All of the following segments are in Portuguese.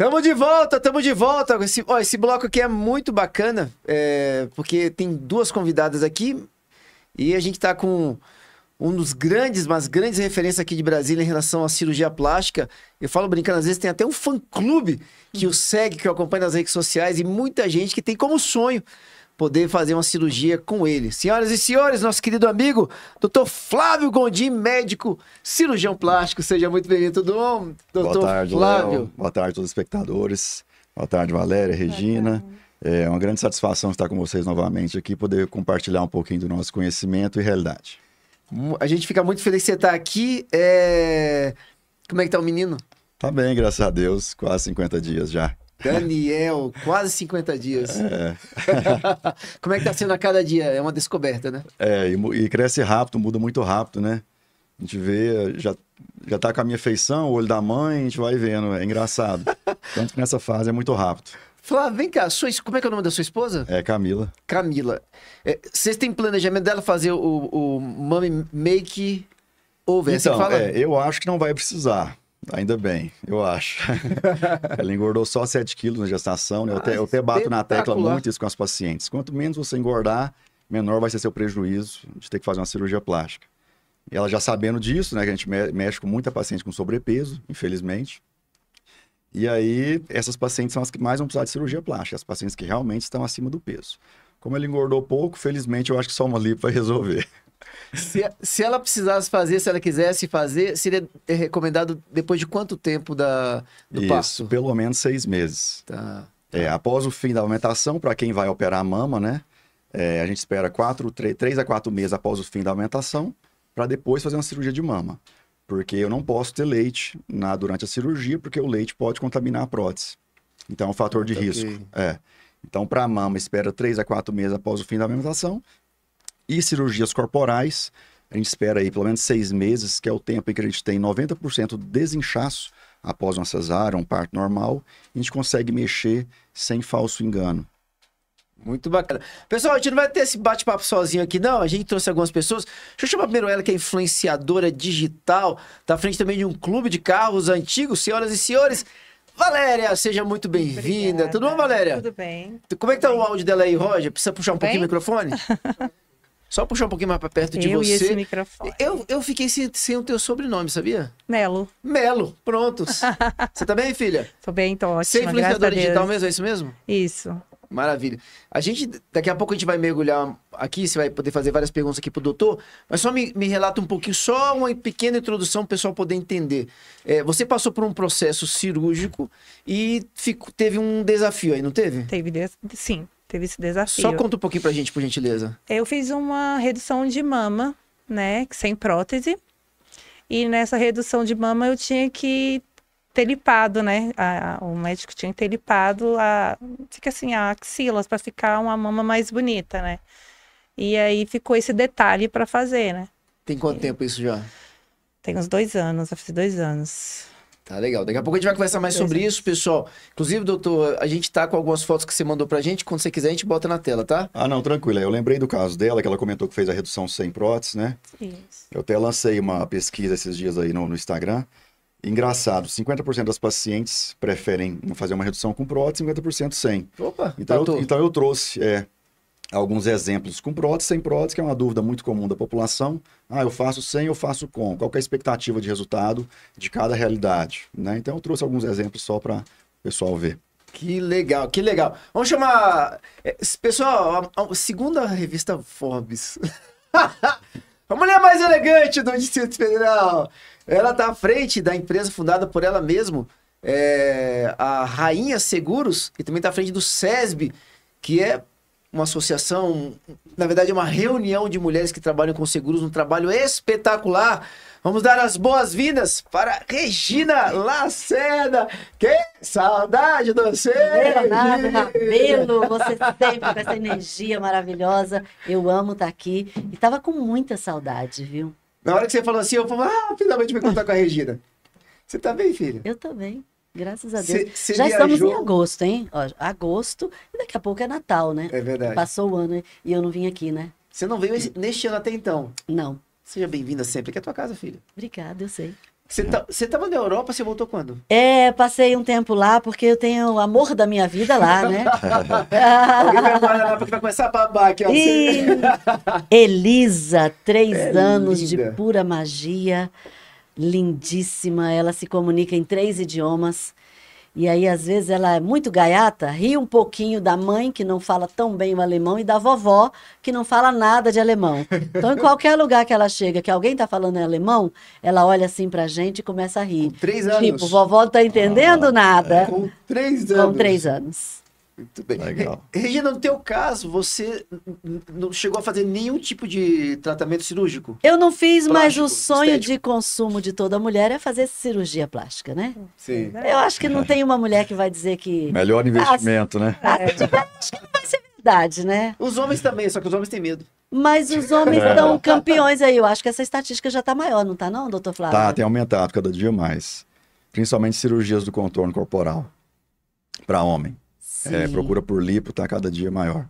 Tamo de volta, tamo de volta. Esse, ó, esse bloco aqui é muito bacana, é, porque tem duas convidadas aqui e a gente tá com um dos grandes, mas grandes referências aqui de Brasília em relação à cirurgia plástica. Eu falo brincando, às vezes tem até um fã-clube que o segue, que o acompanha nas redes sociais e muita gente que tem como sonho poder fazer uma cirurgia com ele. Senhoras e senhores, nosso querido amigo, Dr. Flávio Gondim, médico, cirurgião plástico, seja muito bem-vindo, tudo bom? Doutor Boa tarde, Flávio. Boa tarde a todos os espectadores. Boa tarde, Valéria, Regina. É uma grande satisfação estar com vocês novamente aqui, poder compartilhar um pouquinho do nosso conhecimento e realidade. A gente fica muito feliz que você estar aqui. É... Como é que está o menino? Tá bem, graças a Deus, quase 50 dias já. Daniel, quase 50 dias. É. Como é que tá sendo a cada dia? É uma descoberta, né? É, e, e, cresce rápido, muda muito rápido, né? A gente vê, já, já tá com a minha feição, o olho da mãe, a gente vai vendo, é engraçado. Tanto que nessa fase é muito rápido. Flávio, vem cá, sua, como é que é o nome da sua esposa? É Camila. Camila. É, vocês têm planejamento dela fazer o, o Mami Make Over? É assim então, é, eu acho que não vai precisar. Ainda bem, eu acho. ela engordou só 7 quilos na gestação, né? Eu ah, até, eu até bato na tecla muito isso com as pacientes. Quanto menos você engordar, menor vai ser seu prejuízo de ter que fazer uma cirurgia plástica. E ela já sabendo disso, né? Que a gente mexe com muita paciente com sobrepeso, infelizmente. E aí, essas pacientes são as que mais vão precisar de cirurgia plástica, as pacientes que realmente estão acima do peso. Como ela engordou pouco, felizmente eu acho que só uma lipo vai resolver. Se, se ela precisasse fazer, se ela quisesse fazer, seria é, recomendado depois de quanto tempo da, do Isso, pelo menos seis meses. Tá, tá. É, após o fim da aumentação, para quem vai operar a mama, né? É, a gente espera quatro, três, três a quatro meses após o fim da aumentação, para depois fazer uma cirurgia de mama. Porque eu não posso ter leite na, durante a cirurgia, porque o leite pode contaminar a prótese. Então é um fator de okay. risco. É. Então, para a mama, espera três a quatro meses após o fim da amamentação e cirurgias corporais. A gente espera aí pelo menos seis meses, que é o tempo em que a gente tem 90% de desinchaço após uma cesárea, um parto normal. A gente consegue mexer sem falso engano. Muito bacana. Pessoal, a gente não vai ter esse bate-papo sozinho aqui, não. A gente trouxe algumas pessoas. Deixa eu chamar primeiro ela, que é influenciadora digital, da tá à frente também de um clube de carros antigos. Senhoras e senhores, Valéria, seja muito bem-vinda. Tudo bom, Valéria? Tudo bem. Como é que tá bem. o áudio dela aí, Roger? Precisa puxar um Tudo pouquinho bem? o microfone? Só puxar um pouquinho mais para perto eu de você. Eu esse microfone. Eu, eu fiquei sem, sem o teu sobrenome, sabia? Melo. Melo, prontos. você tá bem, filha? Tô bem, tô Sem Você influenciadora digital mesmo, é isso mesmo? Isso. Maravilha. A gente, daqui a pouco a gente vai mergulhar aqui, você vai poder fazer várias perguntas aqui pro doutor, mas só me, me relata um pouquinho, só uma pequena introdução para o pessoal poder entender. É, você passou por um processo cirúrgico e fico, teve um desafio aí, não teve? Teve, sim teve esse desafio. Só conta um pouquinho pra gente, por gentileza. Eu fiz uma redução de mama, né, sem prótese. E nessa redução de mama eu tinha que ter lipado, né? A, a, o médico tinha que ter lipado a, fica assim, a axilas para ficar uma mama mais bonita, né? E aí ficou esse detalhe para fazer, né? Tem quanto e... tempo isso já? Tem uns dois anos, já fiz dois anos. Tá legal. Daqui a pouco a gente vai conversar mais sobre isso, pessoal. Inclusive, doutor, a gente tá com algumas fotos que você mandou pra gente. Quando você quiser, a gente bota na tela, tá? Ah, não, tranquilo. Eu lembrei do caso dela, que ela comentou que fez a redução sem prótese, né? Isso. Eu até lancei uma pesquisa esses dias aí no, no Instagram. Engraçado, 50% das pacientes preferem fazer uma redução com prótese, 50% sem. Opa, então, tá eu, então eu trouxe, é, alguns exemplos com prótese, sem prótese, que é uma dúvida muito comum da população. Ah, eu faço sem, eu faço com. Qual é a expectativa de resultado de cada realidade? Né? Então eu trouxe alguns exemplos só para o pessoal ver. Que legal, que legal. Vamos chamar. Eh, pessoal, a, a segunda revista Forbes. a mulher mais elegante do Distrito Federal. Ela está à frente da empresa fundada por ela mesma, é, eh, a Rainha Seguros, e também está à frente do SESB, que é uma associação, na verdade, é uma reunião de mulheres que trabalham com seguros, um trabalho espetacular. Vamos dar as boas-vindas para Regina Lacerda Que saudade de você! Leonardo Rabelo, você sempre com essa energia maravilhosa. Eu amo estar tá aqui e estava com muita saudade, viu? Na hora que você falou assim, eu falei, ah, finalmente me contar com a Regina. Você tá bem, filha? Eu tô bem. Graças a Deus. Cê, Já viajou... estamos em agosto, hein? Ó, agosto, e daqui a pouco é Natal, né? É verdade. Passou o ano e eu não vim aqui, né? Você não veio neste ano até então? Não. Seja bem-vinda sempre, que é a tua casa, filha. Obrigada, eu sei. Você, tá, você tava na Europa, você voltou quando? É, passei um tempo lá, porque eu tenho o amor da minha vida lá, né? Alguém vai lá porque vai começar a babar aqui, ó. E... Elisa, três é anos linda. de pura magia lindíssima, ela se comunica em três idiomas. E aí, às vezes, ela é muito gaiata, ri um pouquinho da mãe, que não fala tão bem o alemão, e da vovó, que não fala nada de alemão. Então, em qualquer lugar que ela chega, que alguém está falando em alemão, ela olha assim para a gente e começa a rir. Com três tipo, anos. Tipo, vovó não está entendendo ah, nada. Com três anos. Com três anos. Muito bem. Legal. Regina, no teu caso, você não chegou a fazer nenhum tipo de tratamento cirúrgico? Eu não fiz, plástico, mas o sonho estético. de consumo de toda mulher é fazer cirurgia plástica, né? Sim. É Eu acho que não tem uma mulher que vai dizer que... Melhor ah, investimento, né? Ah, acho que não vai ser verdade, né? Os homens também, só que os homens têm medo. Mas os homens são é. campeões aí. Eu acho que essa estatística já está maior, não está não, doutor Flávio? Tá, tem aumentado cada dia mais. Principalmente cirurgias do contorno corporal para homem é, procura por lipo está cada dia maior.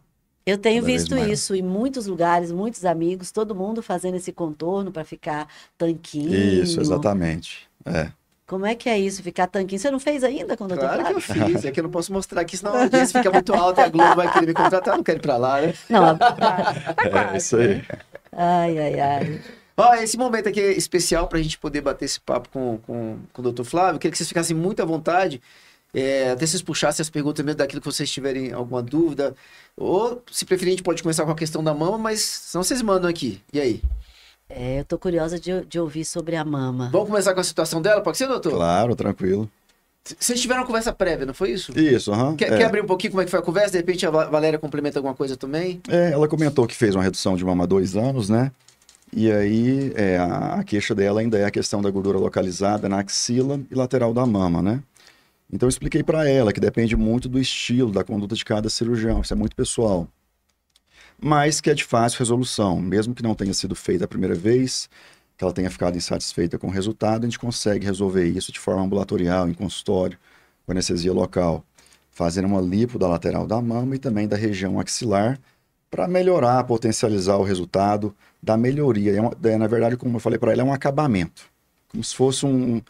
Eu tenho visto isso em muitos lugares, muitos amigos, todo mundo fazendo esse contorno para ficar tanquinho. Isso, exatamente. É. Como é que é isso, ficar tanquinho? Você não fez ainda quando claro eu tô Claro que eu fiz, é que eu não posso mostrar aqui, senão a audiência fica muito alta e a Globo vai querer me contratar, não quero ir pra lá, né? Não, é, é isso aí. Ai, ai, ai. Ó, esse momento aqui é especial pra gente poder bater esse papo com, com, com o doutor Flávio. Eu queria que vocês ficassem muito à vontade. É, até vocês puxassem as perguntas mesmo daquilo que vocês tiverem alguma dúvida. Ou, se preferir, a gente pode começar com a questão da mama, mas senão vocês mandam aqui. E aí? É, eu tô curiosa de, de ouvir sobre a mama. Vamos começar com a situação dela, pode ser, doutor? Claro, tranquilo. Vocês tiveram uma conversa prévia, não foi isso? Isso, aham. Uhum, quer, é. quer, abrir um pouquinho como é que foi a conversa? De repente a Valéria complementa alguma coisa também? É, ela comentou que fez uma redução de mama há dois anos, né? E aí é, a, a queixa dela ainda é a questão da gordura localizada na axila e lateral da mama, né? Então eu expliquei para ela que depende muito do estilo, da conduta de cada cirurgião, isso é muito pessoal. Mas que é de fácil resolução, mesmo que não tenha sido feita a primeira vez, que ela tenha ficado insatisfeita com o resultado, a gente consegue resolver isso de forma ambulatorial, em consultório, com anestesia local, fazendo uma lipo da lateral da mama e também da região axilar para melhorar, potencializar o resultado da melhoria. É uma, é, na verdade, como eu falei para ela, é um acabamento, como se fosse um,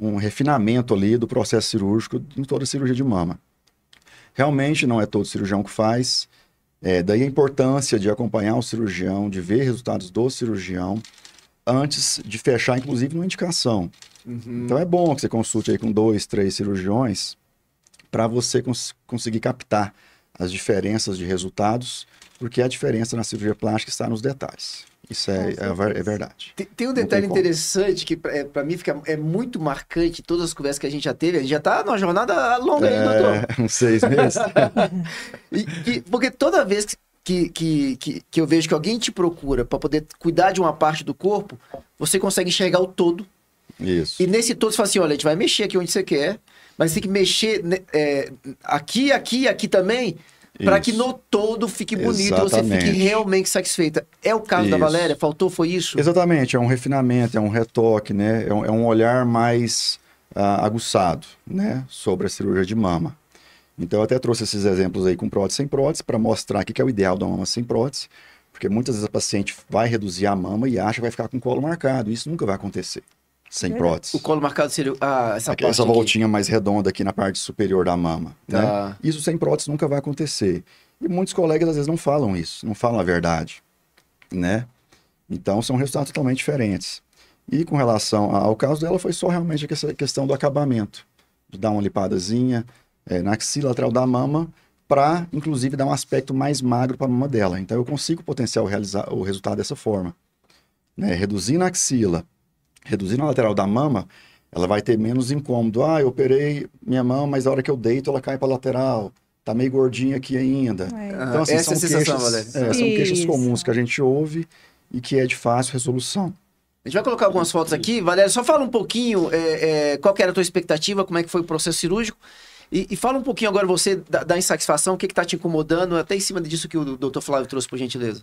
um refinamento ali do processo cirúrgico em toda cirurgia de mama. Realmente não é todo cirurgião que faz, é, daí a importância de acompanhar o cirurgião, de ver resultados do cirurgião, antes de fechar, inclusive, numa indicação. Uhum. Então é bom que você consulte aí com dois, três cirurgiões, para você cons conseguir captar as diferenças de resultados, porque a diferença na cirurgia plástica está nos detalhes. Isso é, é, é verdade. Tem, tem um detalhe tem interessante que é, para mim fica, é muito marcante, todas as conversas que a gente já teve, a gente já tá numa jornada longa é, doutor. Uns seis meses. e, e, porque toda vez que, que, que, que eu vejo que alguém te procura para poder cuidar de uma parte do corpo, você consegue enxergar o todo. Isso. E nesse todo você fala assim: olha, a gente vai mexer aqui onde você quer, mas tem que mexer né, é, aqui, aqui aqui também para que no todo fique bonito, Exatamente. você fique realmente satisfeita. É o caso isso. da Valéria? Faltou, foi isso? Exatamente, é um refinamento, é um retoque, né? É um, é um olhar mais uh, aguçado, né? Sobre a cirurgia de mama. Então, eu até trouxe esses exemplos aí com prótese sem prótese para mostrar o que é o ideal da mama sem prótese, porque muitas vezes a paciente vai reduzir a mama e acha que vai ficar com colo marcado. Isso nunca vai acontecer. Sem prótese. O colo marcado seria ah, essa parte. Essa voltinha aqui. mais redonda aqui na parte superior da mama. Tá. Né? Isso sem prótese nunca vai acontecer. E muitos colegas às vezes não falam isso, não falam a verdade, né? Então são resultados totalmente diferentes. E com relação ao caso dela, foi só realmente essa questão do acabamento. De dar uma lipadazinha é, na axila lateral da mama, para, inclusive, dar um aspecto mais magro para a mama dela. Então eu consigo potencializar o, realizar, o resultado dessa forma. Né? na axila, reduzindo a lateral da mama, ela vai ter menos incômodo. Ah, eu operei minha mão, mas a hora que eu deito ela cai para lateral. Tá meio gordinha aqui ainda. É. Então, assim, Essa são, é a sensação, queixas, é, são queixas comuns que a gente ouve e que é de fácil resolução. A gente vai colocar algumas fotos aqui. Valéria, só fala um pouquinho é, é, qual era a tua expectativa, como é que foi o processo cirúrgico. E, e fala um pouquinho agora você da, da insatisfação, o que está te incomodando, até em cima disso que o doutor Flávio trouxe, por gentileza.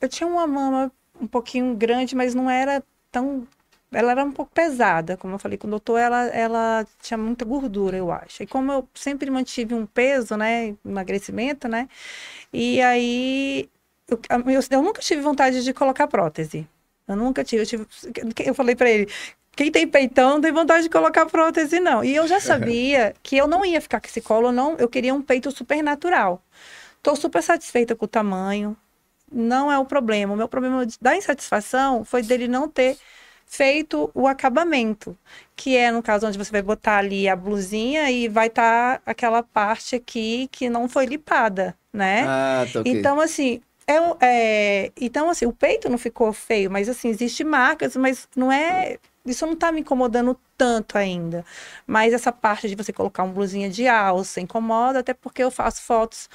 Eu tinha uma mama um pouquinho grande, mas não era tão ela era um pouco pesada, como eu falei com o doutor, ela, ela tinha muita gordura, eu acho. E como eu sempre mantive um peso, né, emagrecimento, né, e aí eu, eu, eu nunca tive vontade de colocar prótese. Eu nunca tive, eu, tive, eu falei para ele, quem tem peitão não tem vontade de colocar prótese não. E eu já sabia que eu não ia ficar com esse colo, não, eu queria um peito super natural. Tô super satisfeita com o tamanho. Não é o problema. O meu problema da insatisfação foi dele não ter feito o acabamento, que é no caso onde você vai botar ali a blusinha e vai estar tá aquela parte aqui que não foi lipada, né? Ah, tá okay. Então, assim, é, é, então, assim, o peito não ficou feio, mas assim, existe marcas, mas não é. Isso não tá me incomodando tanto ainda. Mas essa parte de você colocar uma blusinha de alça incomoda, até porque eu faço fotos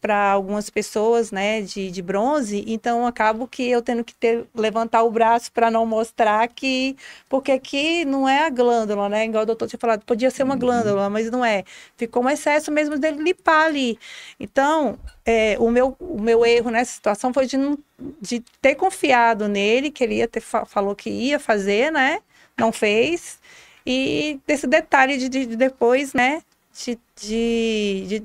para algumas pessoas, né, de, de bronze, então acabo que eu tendo que ter, levantar o braço para não mostrar que. Porque aqui não é a glândula, né? Igual o doutor tinha falado, podia ser uma uhum. glândula, mas não é. Ficou um excesso mesmo dele limpar ali. Então, é, o, meu, o meu erro nessa situação foi de, não, de ter confiado nele, que ele ter, falou que ia fazer, né? Não fez. E desse detalhe de, de, depois, né? De, de,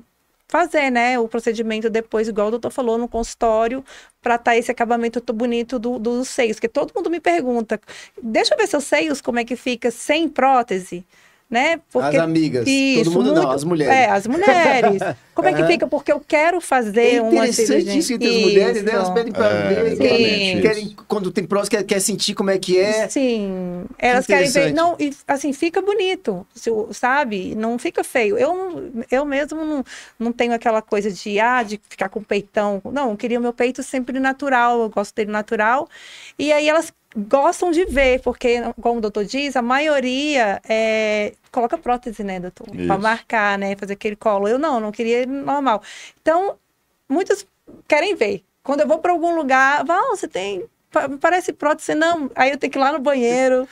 fazer, né, o procedimento depois, igual o doutor falou, no consultório, para estar tá esse acabamento tão bonito do, dos seios. Porque todo mundo me pergunta, deixa eu ver seus seios, como é que fica sem prótese né? Porque, as amigas, isso, todo mundo muito, não, as mulheres. É, as mulheres. Como é que é. fica? Porque eu quero fazer é uma cirurgia. isso entre as mulheres, isso. né? Elas pedem pra é, ver, querem, quando tem próximo, quer, quer sentir como é que é. Sim, elas querem ver. Não, e, assim, fica bonito, sabe? Não fica feio. Eu, eu mesmo não, não tenho aquela coisa de, ah, de ficar com o peitão. Não, eu queria o meu peito sempre natural, eu gosto dele natural. E aí elas gostam de ver, porque, como o doutor diz, a maioria é, coloca prótese, né, doutor? Para marcar, né? Fazer aquele colo. Eu não, não queria normal. Então, muitos querem ver. Quando eu vou para algum lugar, vão, você tem parece prótese, não. Aí eu tenho que ir lá no banheiro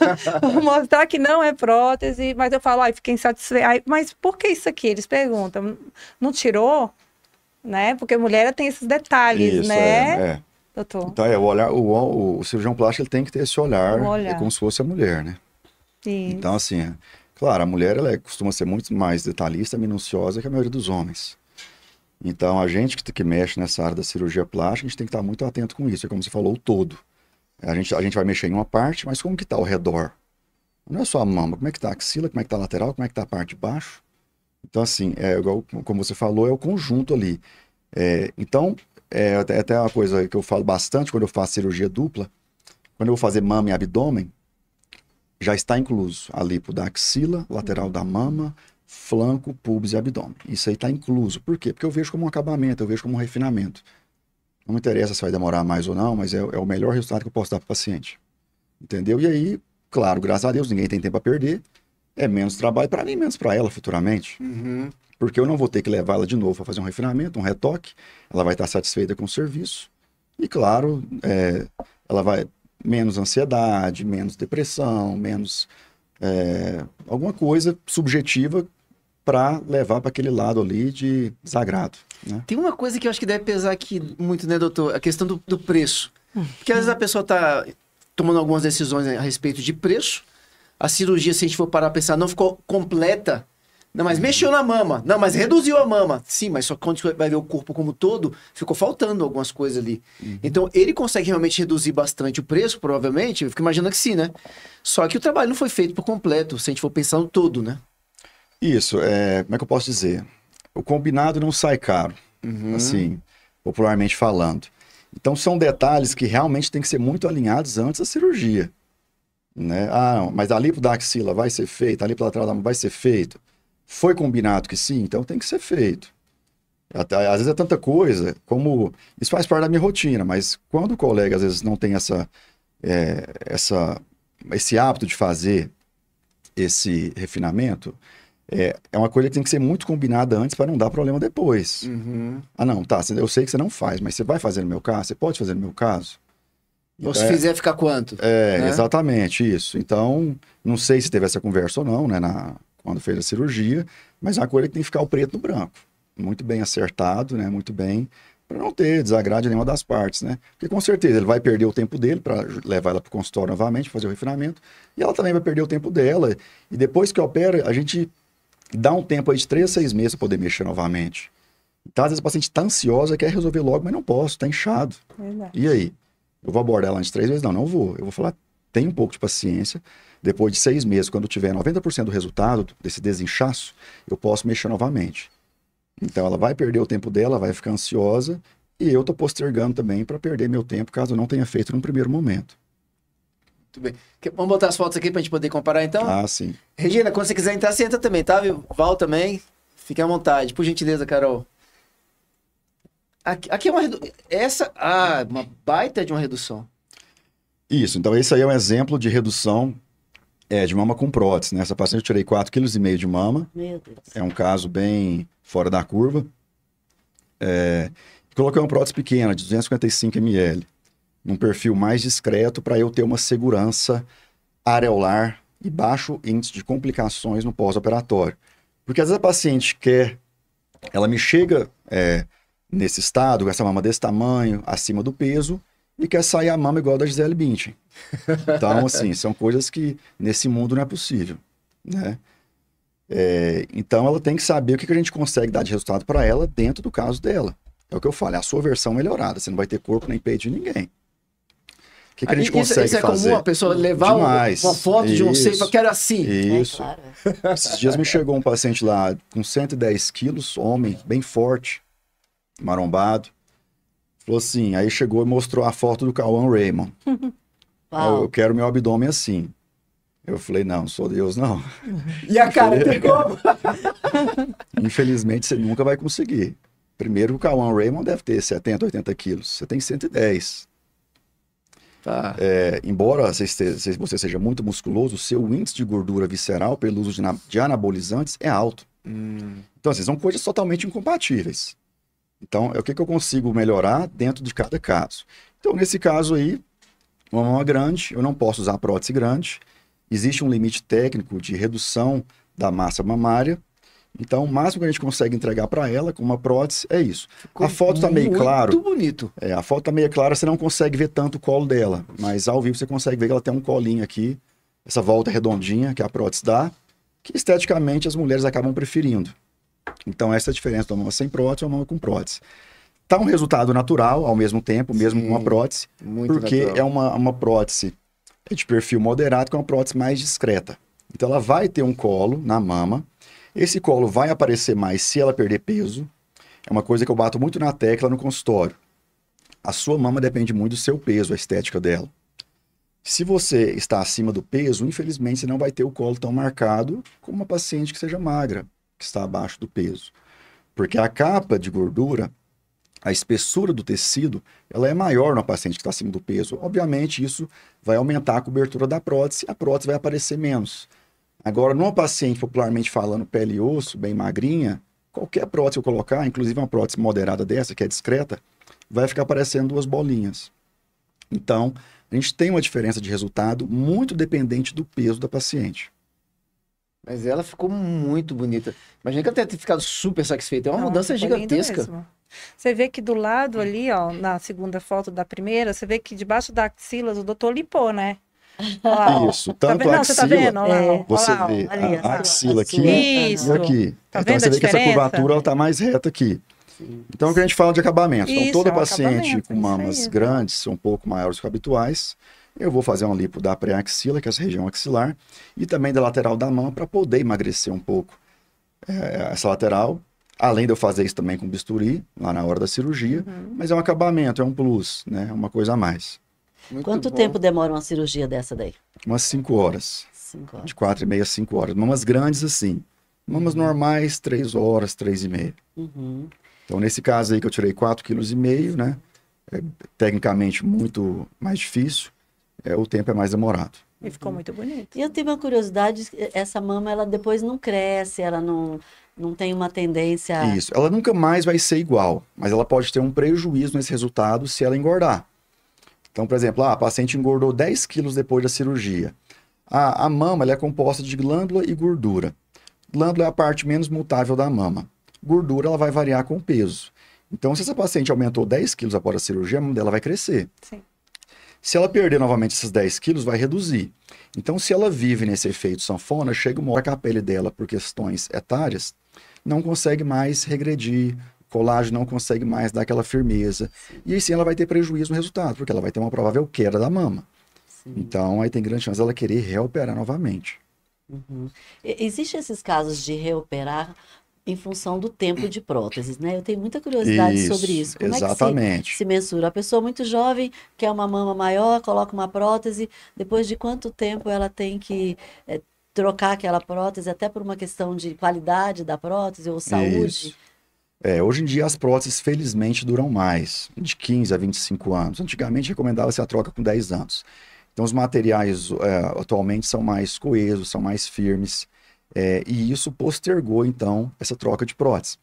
mostrar que não é prótese, mas eu falo, ai, fiquei insatisfeita. mas por que isso aqui? Eles perguntam, não tirou? Né? Porque mulher tem esses detalhes, isso, né? É, é. Doutor. Então, é, o olhar, o, o, o cirurgião plástico ele tem que ter esse olhar, olhar. É como se fosse a mulher, né? Então, isso. Então, assim, claro, a mulher ela é, costuma ser muito mais detalhista, minuciosa que a maioria dos homens. Então, a gente que, que mexe nessa área da cirurgia plástica, a gente tem que estar muito atento com isso. É como você falou, o todo. A gente, a gente vai mexer em uma parte, mas como que está ao redor? Não é só a mama, como é que está a axila, como é que está a lateral, como é que está a parte de baixo? Então, assim, é igual, como você falou, é o conjunto ali. É, então, é até uma coisa que eu falo bastante quando eu faço cirurgia dupla. Quando eu vou fazer mama e abdômen, já está incluso a lipo da axila, lateral uhum. da mama, flanco, pubis e abdômen. Isso aí está incluso. Por quê? Porque eu vejo como um acabamento, eu vejo como um refinamento. Não me interessa se vai demorar mais ou não, mas é, é o melhor resultado que eu posso dar para o paciente. Entendeu? E aí, claro, graças a Deus, ninguém tem tempo a perder. É menos trabalho para mim, menos para ela futuramente. Uhum. Porque eu não vou ter que levá-la de novo para fazer um refinamento, um retoque. Ela vai estar satisfeita com o serviço. E claro, é, ela vai menos ansiedade, menos depressão, menos é, alguma coisa subjetiva para levar para aquele lado ali de desagrado. Né? Tem uma coisa que eu acho que deve pesar aqui muito, né, doutor? A questão do, do preço. Porque às vezes a pessoa está tomando algumas decisões a respeito de preço. A cirurgia, se a gente for parar a pensar, não ficou completa não, mas mexeu na mama. Não, mas reduziu a mama. Sim, mas só quando você vai ver o corpo como todo, ficou faltando algumas coisas ali. Uhum. Então, ele consegue realmente reduzir bastante o preço, provavelmente. Eu fico imaginando que sim, né? Só que o trabalho não foi feito por completo, se a gente for pensar no todo, né? Isso, é... como é que eu posso dizer? O combinado não sai caro, uhum. assim, popularmente falando. Então, são detalhes que realmente tem que ser muito alinhados antes da cirurgia. Né? Ah, mas a lipo da axila vai ser feita, a lipo lateral da mama vai ser feita foi combinado que sim, então tem que ser feito. Até, às vezes é tanta coisa, como. Isso faz parte da minha rotina, mas quando o colega às vezes não tem essa, é, essa, esse hábito de fazer esse refinamento, é, é uma coisa que tem que ser muito combinada antes para não dar problema depois. Uhum. Ah, não, tá, eu sei que você não faz, mas você vai fazer no meu caso? Você pode fazer no meu caso? Ou então se é fizer, fica quanto? É, né? exatamente, isso. Então, não sei se teve essa conversa ou não, né, na, quando fez a cirurgia, mas é uma coisa que tem que ficar o preto no branco. Muito bem acertado, né? Muito bem, para não ter desagrado nenhuma das partes, né? Porque com certeza ele vai perder o tempo dele para levar ela para o consultório novamente, fazer o refinamento, e ela também vai perder o tempo dela. E depois que opera, a gente dá um tempo aí de três, seis meses para poder mexer novamente. Então, às vezes, o paciente está ansiosa, quer resolver logo, mas não posso, está inchado. Verdade. E aí? Eu vou abordar ela antes de três vezes? Não, não vou. Eu vou falar, tem um pouco de paciência, depois de seis meses, quando eu tiver 90% do resultado desse desinchaço, eu posso mexer novamente. Então ela vai perder o tempo dela, vai ficar ansiosa e eu estou postergando também para perder meu tempo caso eu não tenha feito no primeiro momento. Muito bem. Vamos botar as fotos aqui para a gente poder comparar então? Ah, sim. Regina, quando você quiser entrar, você entra também, tá? Val também. Fique à vontade. Por gentileza, Carol. Aqui, aqui é uma redução. Essa. Ah, uma baita de uma redução. Isso. Então, esse aí é um exemplo de redução é, de mama com prótese, né? Essa paciente eu tirei 4,5 kg de mama. Meu Deus. É um caso bem fora da curva. É, coloquei uma prótese pequena, de 255 ml, num perfil mais discreto para eu ter uma segurança areolar e baixo índice de complicações no pós-operatório. Porque às vezes a paciente quer, ela me chega é, nesse estado, com essa mama desse tamanho, acima do peso, e quer sair a mama igual da Gisele Bündchen. Então, assim, são coisas que nesse mundo não é possível, né? É, então, ela tem que saber o que, a gente consegue dar de resultado para ela dentro do caso dela. É o que eu falo, é a sua versão melhorada. Você não vai ter corpo nem peito de ninguém. O que, que a gente ah, isso, é- consegue isso é fazer? comum a pessoa levar Demais. uma foto isso, de um seio e quero assim. Isso. É, claro. Esses dias me chegou um paciente lá com 110 quilos, homem, bem forte, marombado. Falou assim, aí chegou e mostrou a foto do Cauã Raymond. Uau. Eu quero meu abdômen assim. Eu falei, não, sou Deus, não. E a cara pegou. Infelizmente, você nunca vai conseguir. Primeiro, o Cauã Raymond deve ter 70, 80 quilos. Você tem 110. Tá. É, embora você, esteja, você seja muito musculoso, o seu índice de gordura visceral pelo uso de, de anabolizantes é alto. Hum. Então, assim, são coisas totalmente incompatíveis. Então, é o que, que eu consigo melhorar dentro de cada caso. Então, nesse caso aí, uma mama é grande, eu não posso usar prótese grande. Existe um limite técnico de redução da massa mamária. Então, o máximo que a gente consegue entregar para ela com uma prótese é isso. Ficou a foto está meio claro. Muito bonito. É, a foto está meio clara, você não consegue ver tanto o colo dela, mas ao vivo você consegue ver que ela tem um colinho aqui, essa volta redondinha que a prótese dá, que esteticamente as mulheres acabam preferindo. Então, essa é a diferença da mama sem prótese ou mama com prótese. Tá um resultado natural ao mesmo tempo, mesmo Sim, uma prótese, porque natural. é uma, uma prótese de perfil moderado, que é uma prótese mais discreta. Então, ela vai ter um colo na mama. Esse colo vai aparecer mais se ela perder peso. É uma coisa que eu bato muito na tecla no consultório. A sua mama depende muito do seu peso, a estética dela. Se você está acima do peso, infelizmente você não vai ter o colo tão marcado como uma paciente que seja magra que está abaixo do peso. Porque a capa de gordura, a espessura do tecido, ela é maior no paciente que está acima do peso. Obviamente, isso vai aumentar a cobertura da prótese, a prótese vai aparecer menos. Agora, numa paciente, popularmente falando, pele e osso, bem magrinha, qualquer prótese eu colocar, inclusive uma prótese moderada dessa, que é discreta, vai ficar aparecendo duas bolinhas. Então, a gente tem uma diferença de resultado muito dependente do peso da paciente. Mas ela ficou muito bonita. Imagina que ela tenha ficado super satisfeita. É uma Não, mudança gigantesca. Você vê que do lado ali, ó, na segunda foto da primeira, você vê que debaixo da axila o doutor limpou, né? Lá, Isso, tá tanto tá vendo? a axila, Não, você, tá vendo? É. Lá, você lá, vê ali, a, a axila aqui Isso. e aqui. Tá então você vê que essa curvatura está mais reta aqui. Sim. Então, é o que a gente fala de acabamento. Então, isso, então, toda é um paciente com mamas grandes, um pouco maiores que habituais, eu vou fazer uma lipo da pré-axila, que é essa região axilar, e também da lateral da mão para poder emagrecer um pouco é, essa lateral. Além de eu fazer isso também com bisturi, lá na hora da cirurgia, uhum. mas é um acabamento, é um plus, né? É uma coisa a mais. Muito Quanto bom. tempo demora uma cirurgia dessa daí? Umas 5 horas. Cinco horas. De 4 e meia a 5 horas. Mamas grandes assim. Mamas uhum. normais, 3 horas, 3 e meia. Uhum. Então, nesse caso aí que eu tirei 4,5 kg, né? É, tecnicamente muito mais difícil é, o tempo é mais demorado. E ficou muito bonito. E eu tenho uma curiosidade, essa mama, ela depois não cresce, ela não, não tem uma tendência... A... Isso, ela nunca mais vai ser igual, mas ela pode ter um prejuízo nesse resultado se ela engordar. Então, por exemplo, ah, a paciente engordou 10 quilos depois da cirurgia. A, a mama é composta de glândula e gordura. Glândula é a parte menos mutável da mama. Gordura ela vai variar com o peso. Então, se essa paciente aumentou 10 quilos após a cirurgia, a mama dela vai crescer. Sim. Se ela perder novamente esses 10 quilos, vai reduzir. Então, se ela vive nesse efeito sanfona, chega uma hora que a pele dela, por questões etárias, não consegue mais regredir, colágeno não consegue mais dar aquela firmeza. E aí sim ela vai ter prejuízo no resultado, porque ela vai ter uma provável queda da mama. Sim. Então, aí tem grande chance dela querer reoperar novamente. Uhum. Existem esses casos de reoperar em função do tempo de próteses, né? Eu tenho muita curiosidade isso, sobre isso. Como exatamente. é que se, se mensura? A pessoa muito jovem quer uma mama maior, coloca uma prótese, depois de quanto tempo ela tem que é, trocar aquela prótese, até por uma questão de qualidade da prótese ou saúde? Isso. É, hoje em dia as próteses, felizmente, duram mais, de 15 a 25 anos. Antigamente recomendava-se a troca com 10 anos. Então os materiais é, atualmente são mais coesos, são mais firmes. É, e isso postergou, então, essa troca de prótese.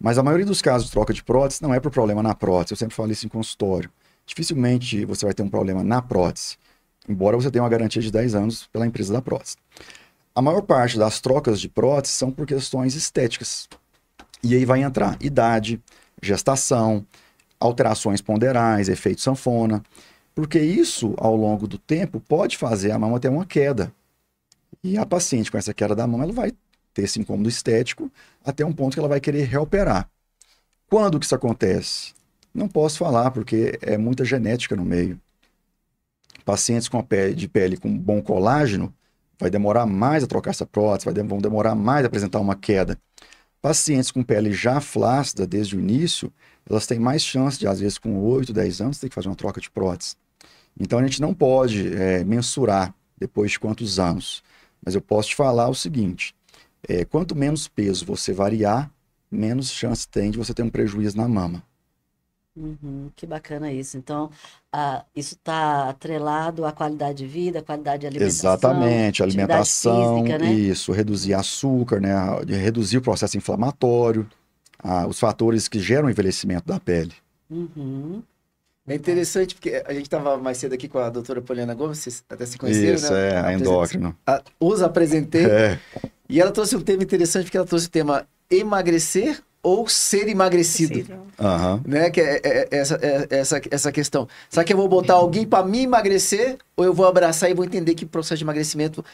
Mas a maioria dos casos de troca de prótese não é por problema na prótese. Eu sempre falo isso em consultório. Dificilmente você vai ter um problema na prótese, embora você tenha uma garantia de 10 anos pela empresa da prótese. A maior parte das trocas de prótese são por questões estéticas. E aí vai entrar idade, gestação, alterações ponderais, efeito sanfona, porque isso, ao longo do tempo, pode fazer a mama ter uma queda e a paciente com essa queda da mão, ela vai ter esse incômodo estético até um ponto que ela vai querer reoperar. Quando que isso acontece? Não posso falar, porque é muita genética no meio. Pacientes com a pele, de pele com bom colágeno, vai demorar mais a trocar essa prótese, vai, vão demorar mais a apresentar uma queda. Pacientes com pele já flácida desde o início, elas têm mais chance de, às vezes, com 8, 10 anos, ter que fazer uma troca de prótese. Então, a gente não pode é, mensurar depois de quantos anos. Mas eu posso te falar o seguinte: é, quanto menos peso você variar, menos chance tem de você ter um prejuízo na mama. Uhum, que bacana isso. Então, ah, isso está atrelado à qualidade de vida, à qualidade de alimentação. Exatamente, alimentação, física, né? isso, reduzir açúcar, né? reduzir o processo inflamatório, ah, os fatores que geram envelhecimento da pele. Uhum. É interessante porque a gente estava mais cedo aqui com a doutora Poliana Gomes, vocês até se conheceram, Isso, né? é, a endócrina. A, os apresentei. É. E ela trouxe um tema interessante, porque ela trouxe o tema emagrecer ou ser emagrecido. Uhum. Né? Que é, é, é essa, é, é, essa, essa questão. Será que eu vou botar uhum. alguém para me emagrecer ou eu vou abraçar e vou entender que o processo de emagrecimento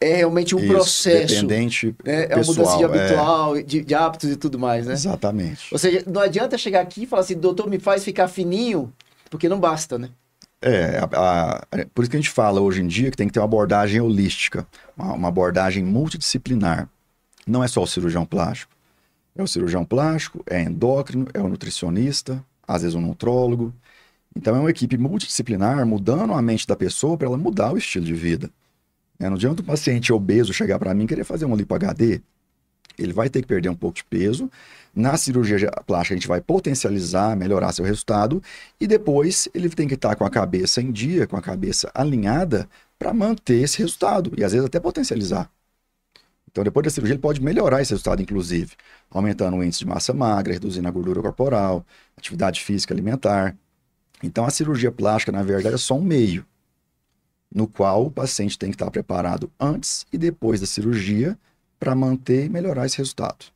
é realmente um Isso, processo. Dependente né? É uma mudança de é. habitual, é... de, de, hábitos e tudo mais, né? Exatamente. Ou seja, não adianta chegar aqui e falar assim, doutor, me faz ficar fininho porque não basta, né? É, a, a, é por isso que a gente fala hoje em dia que tem que ter uma abordagem holística, uma, uma abordagem multidisciplinar. Não é só o cirurgião plástico. É o cirurgião plástico, é endócrino, é o nutricionista, às vezes um nutrólogo. Então é uma equipe multidisciplinar, mudando a mente da pessoa para ela mudar o estilo de vida. É, não adianta um paciente obeso chegar para mim e querer fazer um lipo HD. Ele vai ter que perder um pouco de peso na cirurgia plástica, a gente vai potencializar, melhorar seu resultado e depois ele tem que estar com a cabeça em dia, com a cabeça alinhada para manter esse resultado e às vezes até potencializar. Então, depois da cirurgia, ele pode melhorar esse resultado, inclusive, aumentando o índice de massa magra, reduzindo a gordura corporal, atividade física alimentar. Então, a cirurgia plástica, na verdade, é só um meio no qual o paciente tem que estar preparado antes e depois da cirurgia para manter e melhorar esse resultado.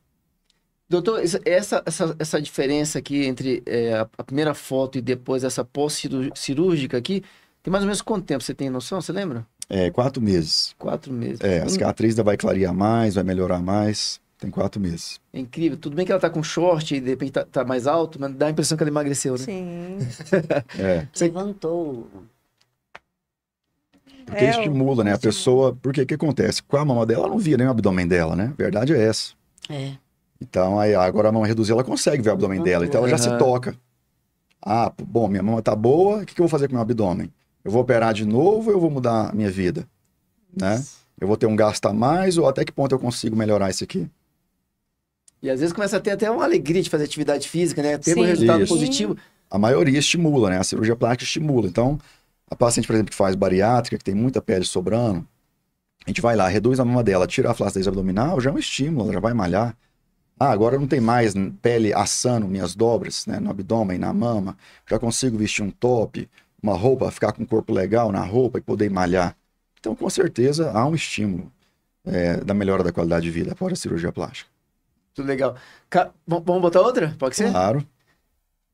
Doutor, essa, essa, essa diferença aqui entre é, a primeira foto e depois essa pós-cirúrgica aqui, tem mais ou menos quanto tempo? Você tem noção? Você lembra? É, quatro meses. Quatro meses. É, a cicatriz ainda vai clarear mais, vai melhorar mais. Tem quatro meses. É incrível. Tudo bem que ela tá com short e de repente tá, tá mais alto, mas dá a impressão que ela emagreceu, né? Sim. é. Levantou. Porque é, estimula, né? A pessoa. Porque o que acontece? Com a mama dela, ela não via nem o abdômen dela, né? A verdade é essa. É. Então, aí, agora a mama reduzida, ela consegue ver o abdômen dela. Então, ela já se toca. Ah, bom, minha mama tá boa, o que, que eu vou fazer com meu abdômen? Eu vou operar de novo ou eu vou mudar a minha vida? Né? Eu vou ter um gasto a mais ou até que ponto eu consigo melhorar isso aqui? E às vezes começa a ter até uma alegria de fazer atividade física, né? Ter Sim. um resultado isso. positivo. A maioria estimula, né? A cirurgia plástica estimula. Então, a paciente, por exemplo, que faz bariátrica, que tem muita pele sobrando, a gente vai lá, reduz a mama dela, tira a flacidez abdominal, já é um estímulo, ela já vai malhar. Ah, agora não tem mais pele assando minhas dobras, né? No abdômen, na mama. Já consigo vestir um top, uma roupa, ficar com um corpo legal na roupa e poder malhar. Então, com certeza, há um estímulo é, da melhora da qualidade de vida fora a cirurgia plástica. Tudo legal. Ca... Vamos botar outra? Pode ser? Claro.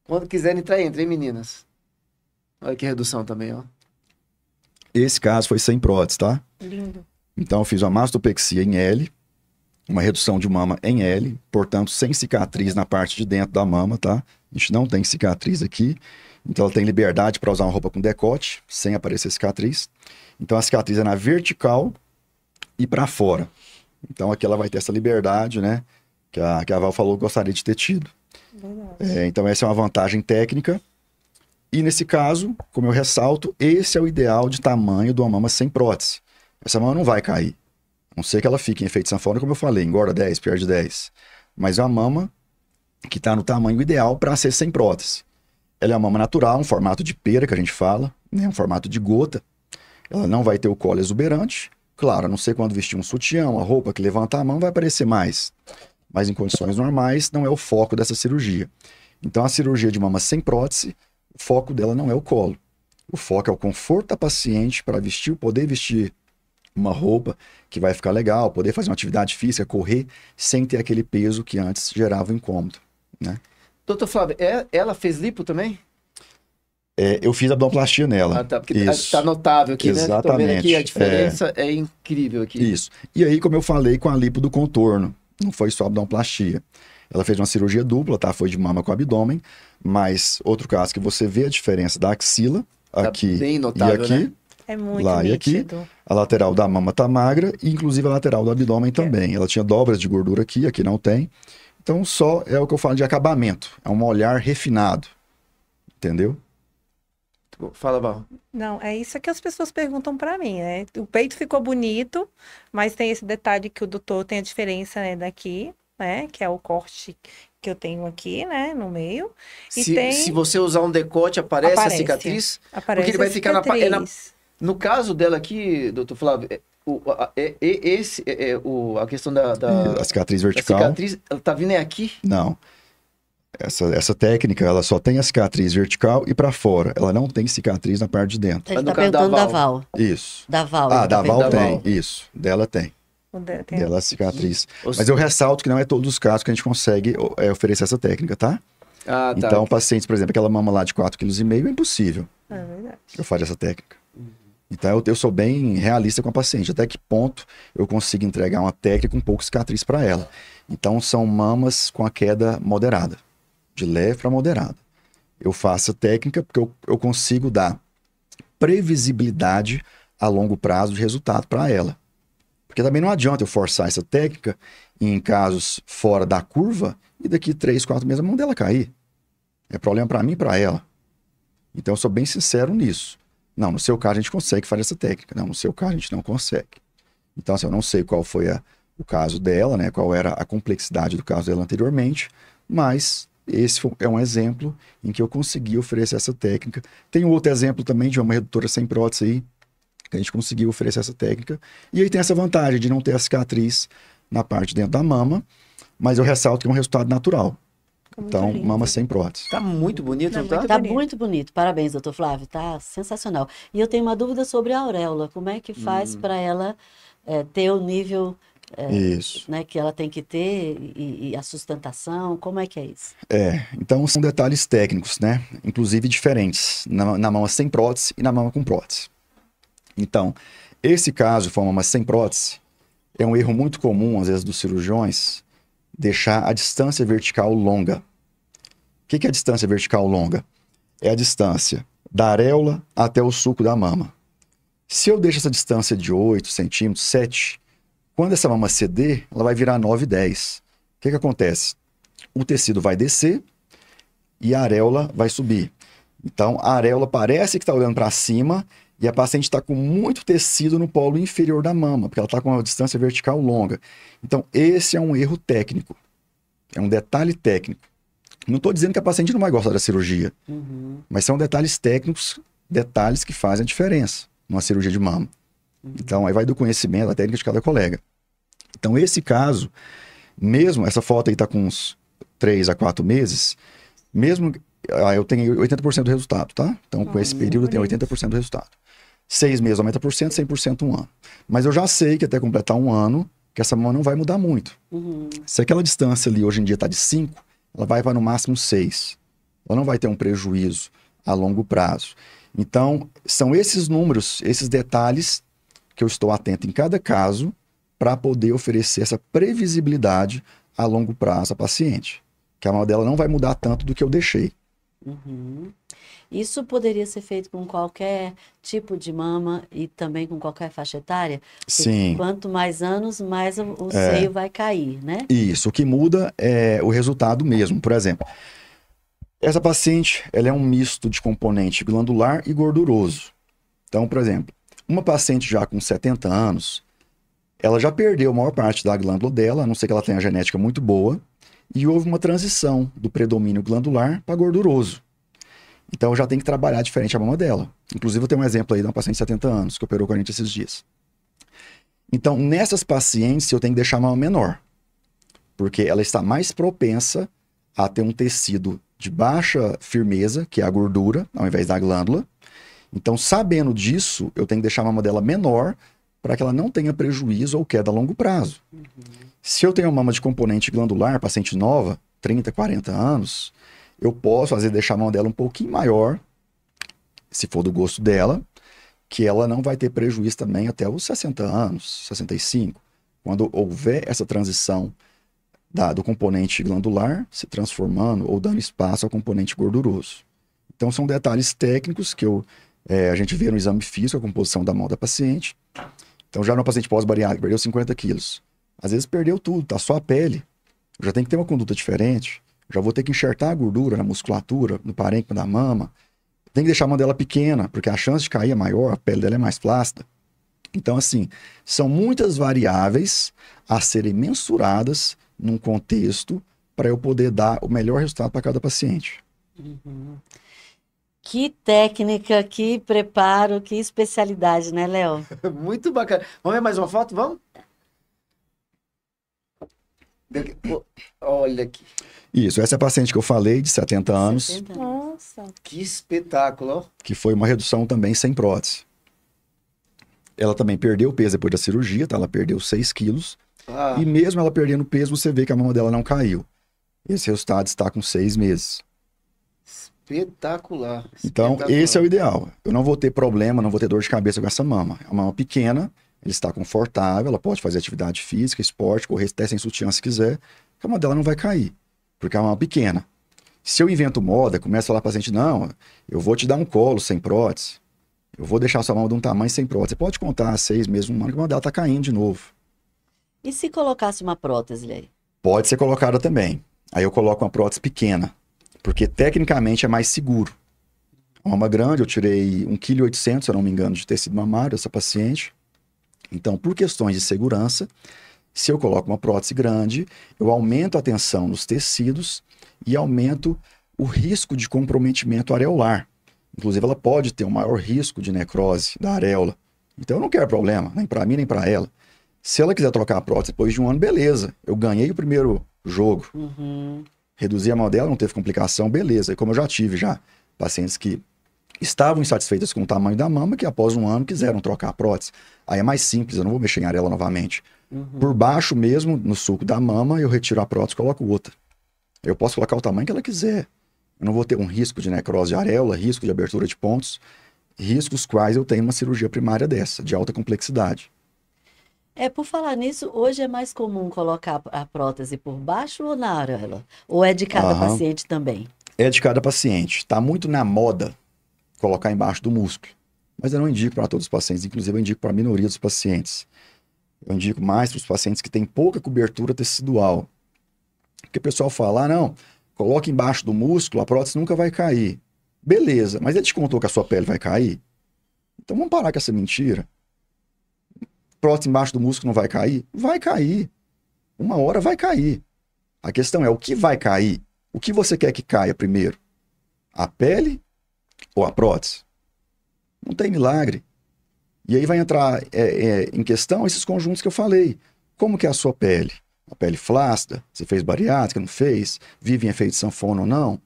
Quando quiserem entrar, entrem, meninas. Olha que redução também, ó. Esse caso foi sem prótese, tá? Lindo. Então, eu fiz uma mastopexia em L, uma redução de mama em L, portanto, sem cicatriz na parte de dentro da mama, tá? A gente não tem cicatriz aqui. Então, ela tem liberdade para usar uma roupa com decote, sem aparecer cicatriz. Então, a cicatriz é na vertical e para fora. Então, aqui ela vai ter essa liberdade, né? Que a, que a Val falou que gostaria de ter tido. É, então, essa é uma vantagem técnica. E nesse caso, como eu ressalto, esse é o ideal de tamanho de uma mama sem prótese. Essa mama não vai cair. A não ser que ela fique em efeito sanfona, como eu falei, engorda 10, perde 10. Mas é uma mama que está no tamanho ideal para ser sem prótese. Ela é uma mama natural, um formato de pera que a gente fala, né? um formato de gota. Ela não vai ter o colo exuberante. Claro, a não ser quando vestir um sutiã, uma roupa que levanta a mão, vai aparecer mais. Mas em condições normais, não é o foco dessa cirurgia. Então, a cirurgia de mama sem prótese, o foco dela não é o colo. O foco é o conforto da paciente para vestir, poder vestir uma roupa que vai ficar legal, poder fazer uma atividade física, correr, sem ter aquele peso que antes gerava incômodo, né? Doutor Flávio, é, ela fez lipo também? É, eu fiz abdominoplastia nela. Ah, tá. Porque tá, tá Isso. notável aqui, né? Exatamente. né? Exatamente. a diferença é... é... incrível aqui. Isso. E aí, como eu falei, com a lipo do contorno, não foi só abdominoplastia. Ela fez uma cirurgia dupla, tá? Foi de mama com abdômen, mas outro caso que você vê a diferença da axila tá aqui e aqui, né? É muito lá nítido. e aqui. A lateral da mama tá magra, e inclusive a lateral do abdômen é. também. É. Ela tinha dobras de gordura aqui, aqui não tem. Então só é o que eu falo de acabamento. É um olhar refinado. Entendeu? Fala, Val. Não, é isso que as pessoas perguntam para mim, né? O peito ficou bonito, mas tem esse detalhe que o doutor tem a diferença, né, daqui, né? Que é o corte que eu tenho aqui, né, no meio. E se, tem... se você usar um decote, aparece, aparece. a cicatriz? Aparece Porque ele vai ficar na, é na no caso dela aqui, doutor Flávio, é, o, a, é, é, esse, é, é, o, a questão da, da A cicatriz vertical. A cicatriz, ela tá vindo é aqui? Não. Essa, essa técnica, ela só tem a cicatriz vertical e para fora. Ela não tem cicatriz na parte de dentro. Ele está perguntando da Val. Isso. Da Val. Ah, tá da Val tem, isso. Dela tem. dela tem. Dela cicatriz. Os... Mas eu ressalto que não é todos os casos que a gente consegue é, oferecer essa técnica, tá? Ah, tá. Então, pacientes, por exemplo, aquela mama lá de 4,5 kg é impossível. É verdade. Eu faço essa técnica. Então eu, sou bem realista com a paciente, até que ponto eu consigo entregar uma técnica com pouco cicatriz para ela. Então são mamas com a queda moderada, de leve para moderada. Eu faço a técnica porque eu, eu consigo dar previsibilidade a longo prazo de resultado para ela. Porque também não adianta eu forçar essa técnica em casos fora da curva e daqui 3, 4 meses a mão dela cair. É problema para mim e para ela. Então eu sou bem sincero nisso. Não, no seu caso a gente consegue fazer essa técnica. Não, no seu caso a gente não consegue. Então, assim, eu não sei qual foi a, o caso dela, né? Qual era a complexidade do caso dela anteriormente, mas esse é um exemplo em que eu consegui oferecer essa técnica. Tem outro exemplo também de uma redutora sem prótese aí, que a gente conseguiu oferecer essa técnica. E aí tem essa vantagem de não ter a cicatriz na parte dentro da mama, mas eu ressalto que é um resultado natural então, lindo. mama sem prótese. Tá muito bonito, não tá? Muito tá bonito. muito bonito. Parabéns, doutor Flávio. Tá sensacional. E eu tenho uma dúvida sobre a auréola. Como é que faz hum. para ela é, ter o nível é, isso. Né, que ela tem que ter e, e, a sustentação, como é que é isso? É, então são detalhes técnicos, né? Inclusive diferentes, na, na mama sem prótese e na mama com prótese. Então, esse caso foi uma mama sem prótese, é um erro muito comum, às vezes, dos cirurgiões, deixar a distância vertical longa. O que, que é a distância vertical longa? É a distância da areola até o suco da mama. Se eu deixo essa distância de 8 centímetros, 7, quando essa mama ceder, ela vai virar 9, 10. O que, que acontece? O tecido vai descer e a areola vai subir. Então, a areola parece que está olhando para cima e a paciente está com muito tecido no polo inferior da mama, porque ela está com uma distância vertical longa. Então, esse é um erro técnico. É um detalhe técnico. Não estou dizendo que a paciente não vai gostar da cirurgia, uhum. mas são detalhes técnicos, detalhes que fazem a diferença numa cirurgia de mama. Uhum. Então, aí vai do conhecimento, da técnica de cada colega. Então, esse caso, mesmo, essa foto aí está com uns 3 a 4 meses, mesmo, ah, eu tenho 80% do resultado, tá? Então, com esse tá. período, eu tenho 80% do resultado. Seis meses aumenta por cento, 100% um ano. Mas eu já sei que até completar um ano, que essa mão não vai mudar muito. Uhum. Se aquela distância ali hoje em dia está de 5, ela vai para no máximo 6. Ela não vai ter um prejuízo a longo prazo. Então, são esses números, esses detalhes que eu estou atento em cada caso para poder oferecer essa previsibilidade a longo prazo à paciente. Que a mão dela não vai mudar tanto do que eu deixei. Uhum. Isso poderia ser feito com qualquer tipo de mama e também com qualquer faixa etária? Sim. Quanto mais anos, mais o é. seio é. vai cair, né? Isso. O que muda é o resultado mesmo. Por exemplo, essa paciente ela é um misto de componente glandular e gorduroso. Então, por exemplo, uma paciente já com 70 anos, ela já perdeu a maior parte da glândula dela, a não ser que ela tenha genética muito boa, e houve uma transição do predomínio glandular para gorduroso. Então já tenho que trabalhar diferente a mama dela. Inclusive, eu tenho um exemplo aí de uma paciente de 70 anos que operou com a gente esses dias. Então, nessas pacientes, eu tenho que deixar a mama menor, porque ela está mais propensa a ter um tecido de baixa firmeza, que é a gordura, ao invés da glândula. Então, sabendo disso, eu tenho que deixar a mama dela menor para que ela não tenha prejuízo ou queda a longo prazo. Uhum. Se eu tenho uma mama de componente glandular, paciente nova, 30, 40 anos, eu posso, fazer deixar a mão dela um pouquinho maior, se for do gosto dela, que ela não vai ter prejuízo também até os 60 anos, 65. Quando houver essa transição da, do componente glandular se transformando ou dando espaço ao componente gorduroso. Então, são detalhes técnicos que eu, é, a gente vê no exame físico, a composição da mão da paciente. Então, já no paciente pós-bariátrica, perdeu 50 quilos. Às vezes perdeu tudo, tá só a pele. Já tem que ter uma conduta diferente já vou ter que enxertar a gordura na musculatura, no parênquima da mama. Tem que deixar a mão dela pequena, porque a chance de cair é maior, a pele dela é mais plácida. Então, assim, são muitas variáveis a serem mensuradas num contexto para eu poder dar o melhor resultado para cada paciente. Uhum. Que técnica, que preparo, que especialidade, né, Léo? Muito bacana. Vamos ver mais uma foto? Vamos? Olha aqui. Isso, essa é a paciente que eu falei, de 70 anos. 70 anos. Nossa. Que espetáculo, ó. Que foi uma redução também sem prótese. Ela também perdeu peso depois da cirurgia, tá? Ela perdeu 6 quilos. Ah. E mesmo ela perdendo peso, você vê que a mama dela não caiu. Esse resultado está com 6 meses. Espetacular. Então, Espetacular. esse é o ideal. Eu não vou ter problema, não vou ter dor de cabeça com essa mama. É uma mama pequena, ele está confortável, ela pode fazer atividade física, esporte, correr até sem sutiã se quiser. A cama dela não vai cair, porque é uma pequena. Se eu invento moda, começo a falar para paciente, não, eu vou te dar um colo sem prótese, eu vou deixar sua mão de um tamanho sem prótese. Você pode contar seis meses, um ano, que uma dela está caindo de novo. E se colocasse uma prótese, aí? Pode ser colocada também. Aí eu coloco uma prótese pequena, porque tecnicamente é mais seguro. Uma grande, eu tirei 1,8 kg, se eu não me engano, de tecido mamário, essa paciente. Então, por questões de segurança, se eu coloco uma prótese grande, eu aumento a tensão nos tecidos e aumento o risco de comprometimento areolar. Inclusive, ela pode ter um maior risco de necrose da areola. Então, eu não quero problema, nem para mim, nem para ela. Se ela quiser trocar a prótese depois de um ano, beleza. Eu ganhei o primeiro jogo. Uhum. Reduzi a mão dela, não teve complicação, beleza. E como eu já tive já pacientes que estavam insatisfeitas com o tamanho da mama, que após um ano quiseram trocar a prótese. Aí é mais simples, eu não vou mexer em arela novamente. Uhum. Por baixo mesmo, no suco da mama, eu retiro a prótese e coloco outra. Eu posso colocar o tamanho que ela quiser. Eu não vou ter um risco de necrose de areola, risco de abertura de pontos, riscos quais eu tenho uma cirurgia primária dessa, de alta complexidade. É, por falar nisso, hoje é mais comum colocar a prótese por baixo ou na areola? Ou é de cada paciente também? É de cada paciente. Está muito na moda colocar embaixo do músculo. Mas eu não indico para todos os pacientes, inclusive eu indico para a minoria dos pacientes. Eu indico mais para os pacientes que têm pouca cobertura tecidual. Porque o pessoal fala, ah, não, coloque embaixo do músculo, a prótese nunca vai cair. Beleza, mas ele te contou que a sua pele vai cair? Então vamos parar com essa mentira. Prótese embaixo do músculo não vai cair? Vai cair. Uma hora vai cair. A questão é o que vai cair? O que você quer que caia primeiro? A pele ou a prótese. Não tem milagre. E aí vai entrar é, é, em questão esses conjuntos que eu falei. Como que é a sua pele? A pele flácida? Você fez bariátrica? Não fez? Vive em efeito sanfona ou não?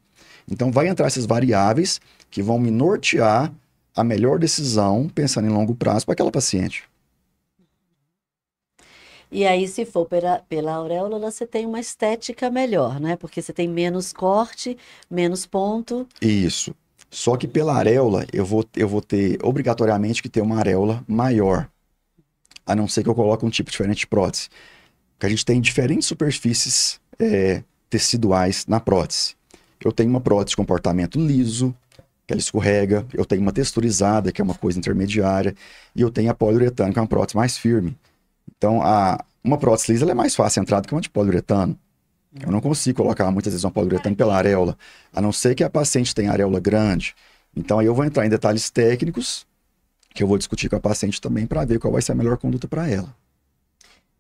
Então vai entrar essas variáveis que vão me nortear a melhor decisão, pensando em longo prazo, para aquela paciente. E aí, se for pela, pela auréola, você tem uma estética melhor, né? Porque você tem menos corte, menos ponto. Isso. Só que pela areola, eu vou, eu vou ter obrigatoriamente que ter uma areola maior. A não ser que eu coloque um tipo diferente de prótese. Porque a gente tem diferentes superfícies é, teciduais na prótese. Eu tenho uma prótese de comportamento liso, que ela escorrega. Eu tenho uma texturizada, que é uma coisa intermediária. E eu tenho a poliuretano, que é uma prótese mais firme. Então, a, uma prótese lisa é mais fácil de entrar do que uma de poliuretano. Eu não consigo colocar muitas vezes uma poliuretano pela areola, a não ser que a paciente tenha areola grande. Então aí eu vou entrar em detalhes técnicos que eu vou discutir com a paciente também para ver qual vai ser a melhor conduta para ela.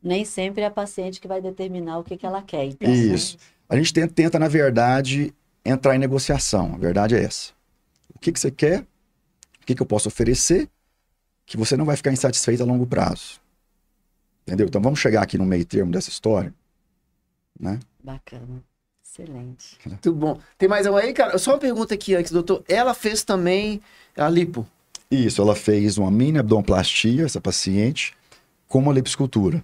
Nem sempre é a paciente que vai determinar o que, que ela quer. Então, né? Isso. Né? A gente tenta, tenta, na verdade, entrar em negociação. A verdade é essa. O que, que você quer? O que, que eu posso oferecer? Que você não vai ficar insatisfeito a longo prazo. Entendeu? Então vamos chegar aqui no meio termo dessa história né? Bacana. Excelente. Muito bom. Tem mais uma aí, cara? Só uma pergunta aqui antes, doutor. Ela fez também a lipo? Isso, ela fez uma mini abdominoplastia, essa paciente, com uma liposcultura.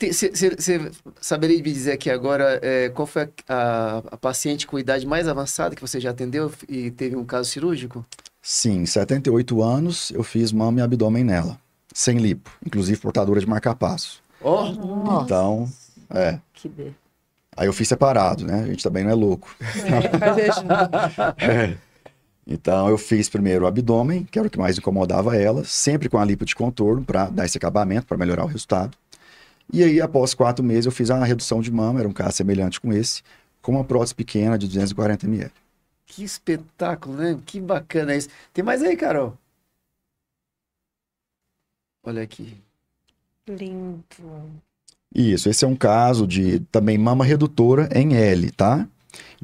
Você saberia me dizer aqui agora é, qual foi a, a, a, paciente com idade mais avançada que você já atendeu e teve um caso cirúrgico? Sim, 78 anos, eu fiz mama e abdômen nela, sem lipo, inclusive portadora de marcapasso. Oh. Então, é. Que B. Aí eu fiz separado, né? A gente também não é louco. É, é, é. Então eu fiz primeiro o abdômen, que era o que mais incomodava ela, sempre com a lipo de contorno para dar esse acabamento, para melhorar o resultado. E aí, após quatro meses, eu fiz a redução de mama, era um caso semelhante com esse, com uma prótese pequena de 240 ml. Que espetáculo, né? Que bacana isso. Tem mais aí, Carol? Olha aqui. Lindo. Isso, esse é um caso de também mama redutora em L, tá?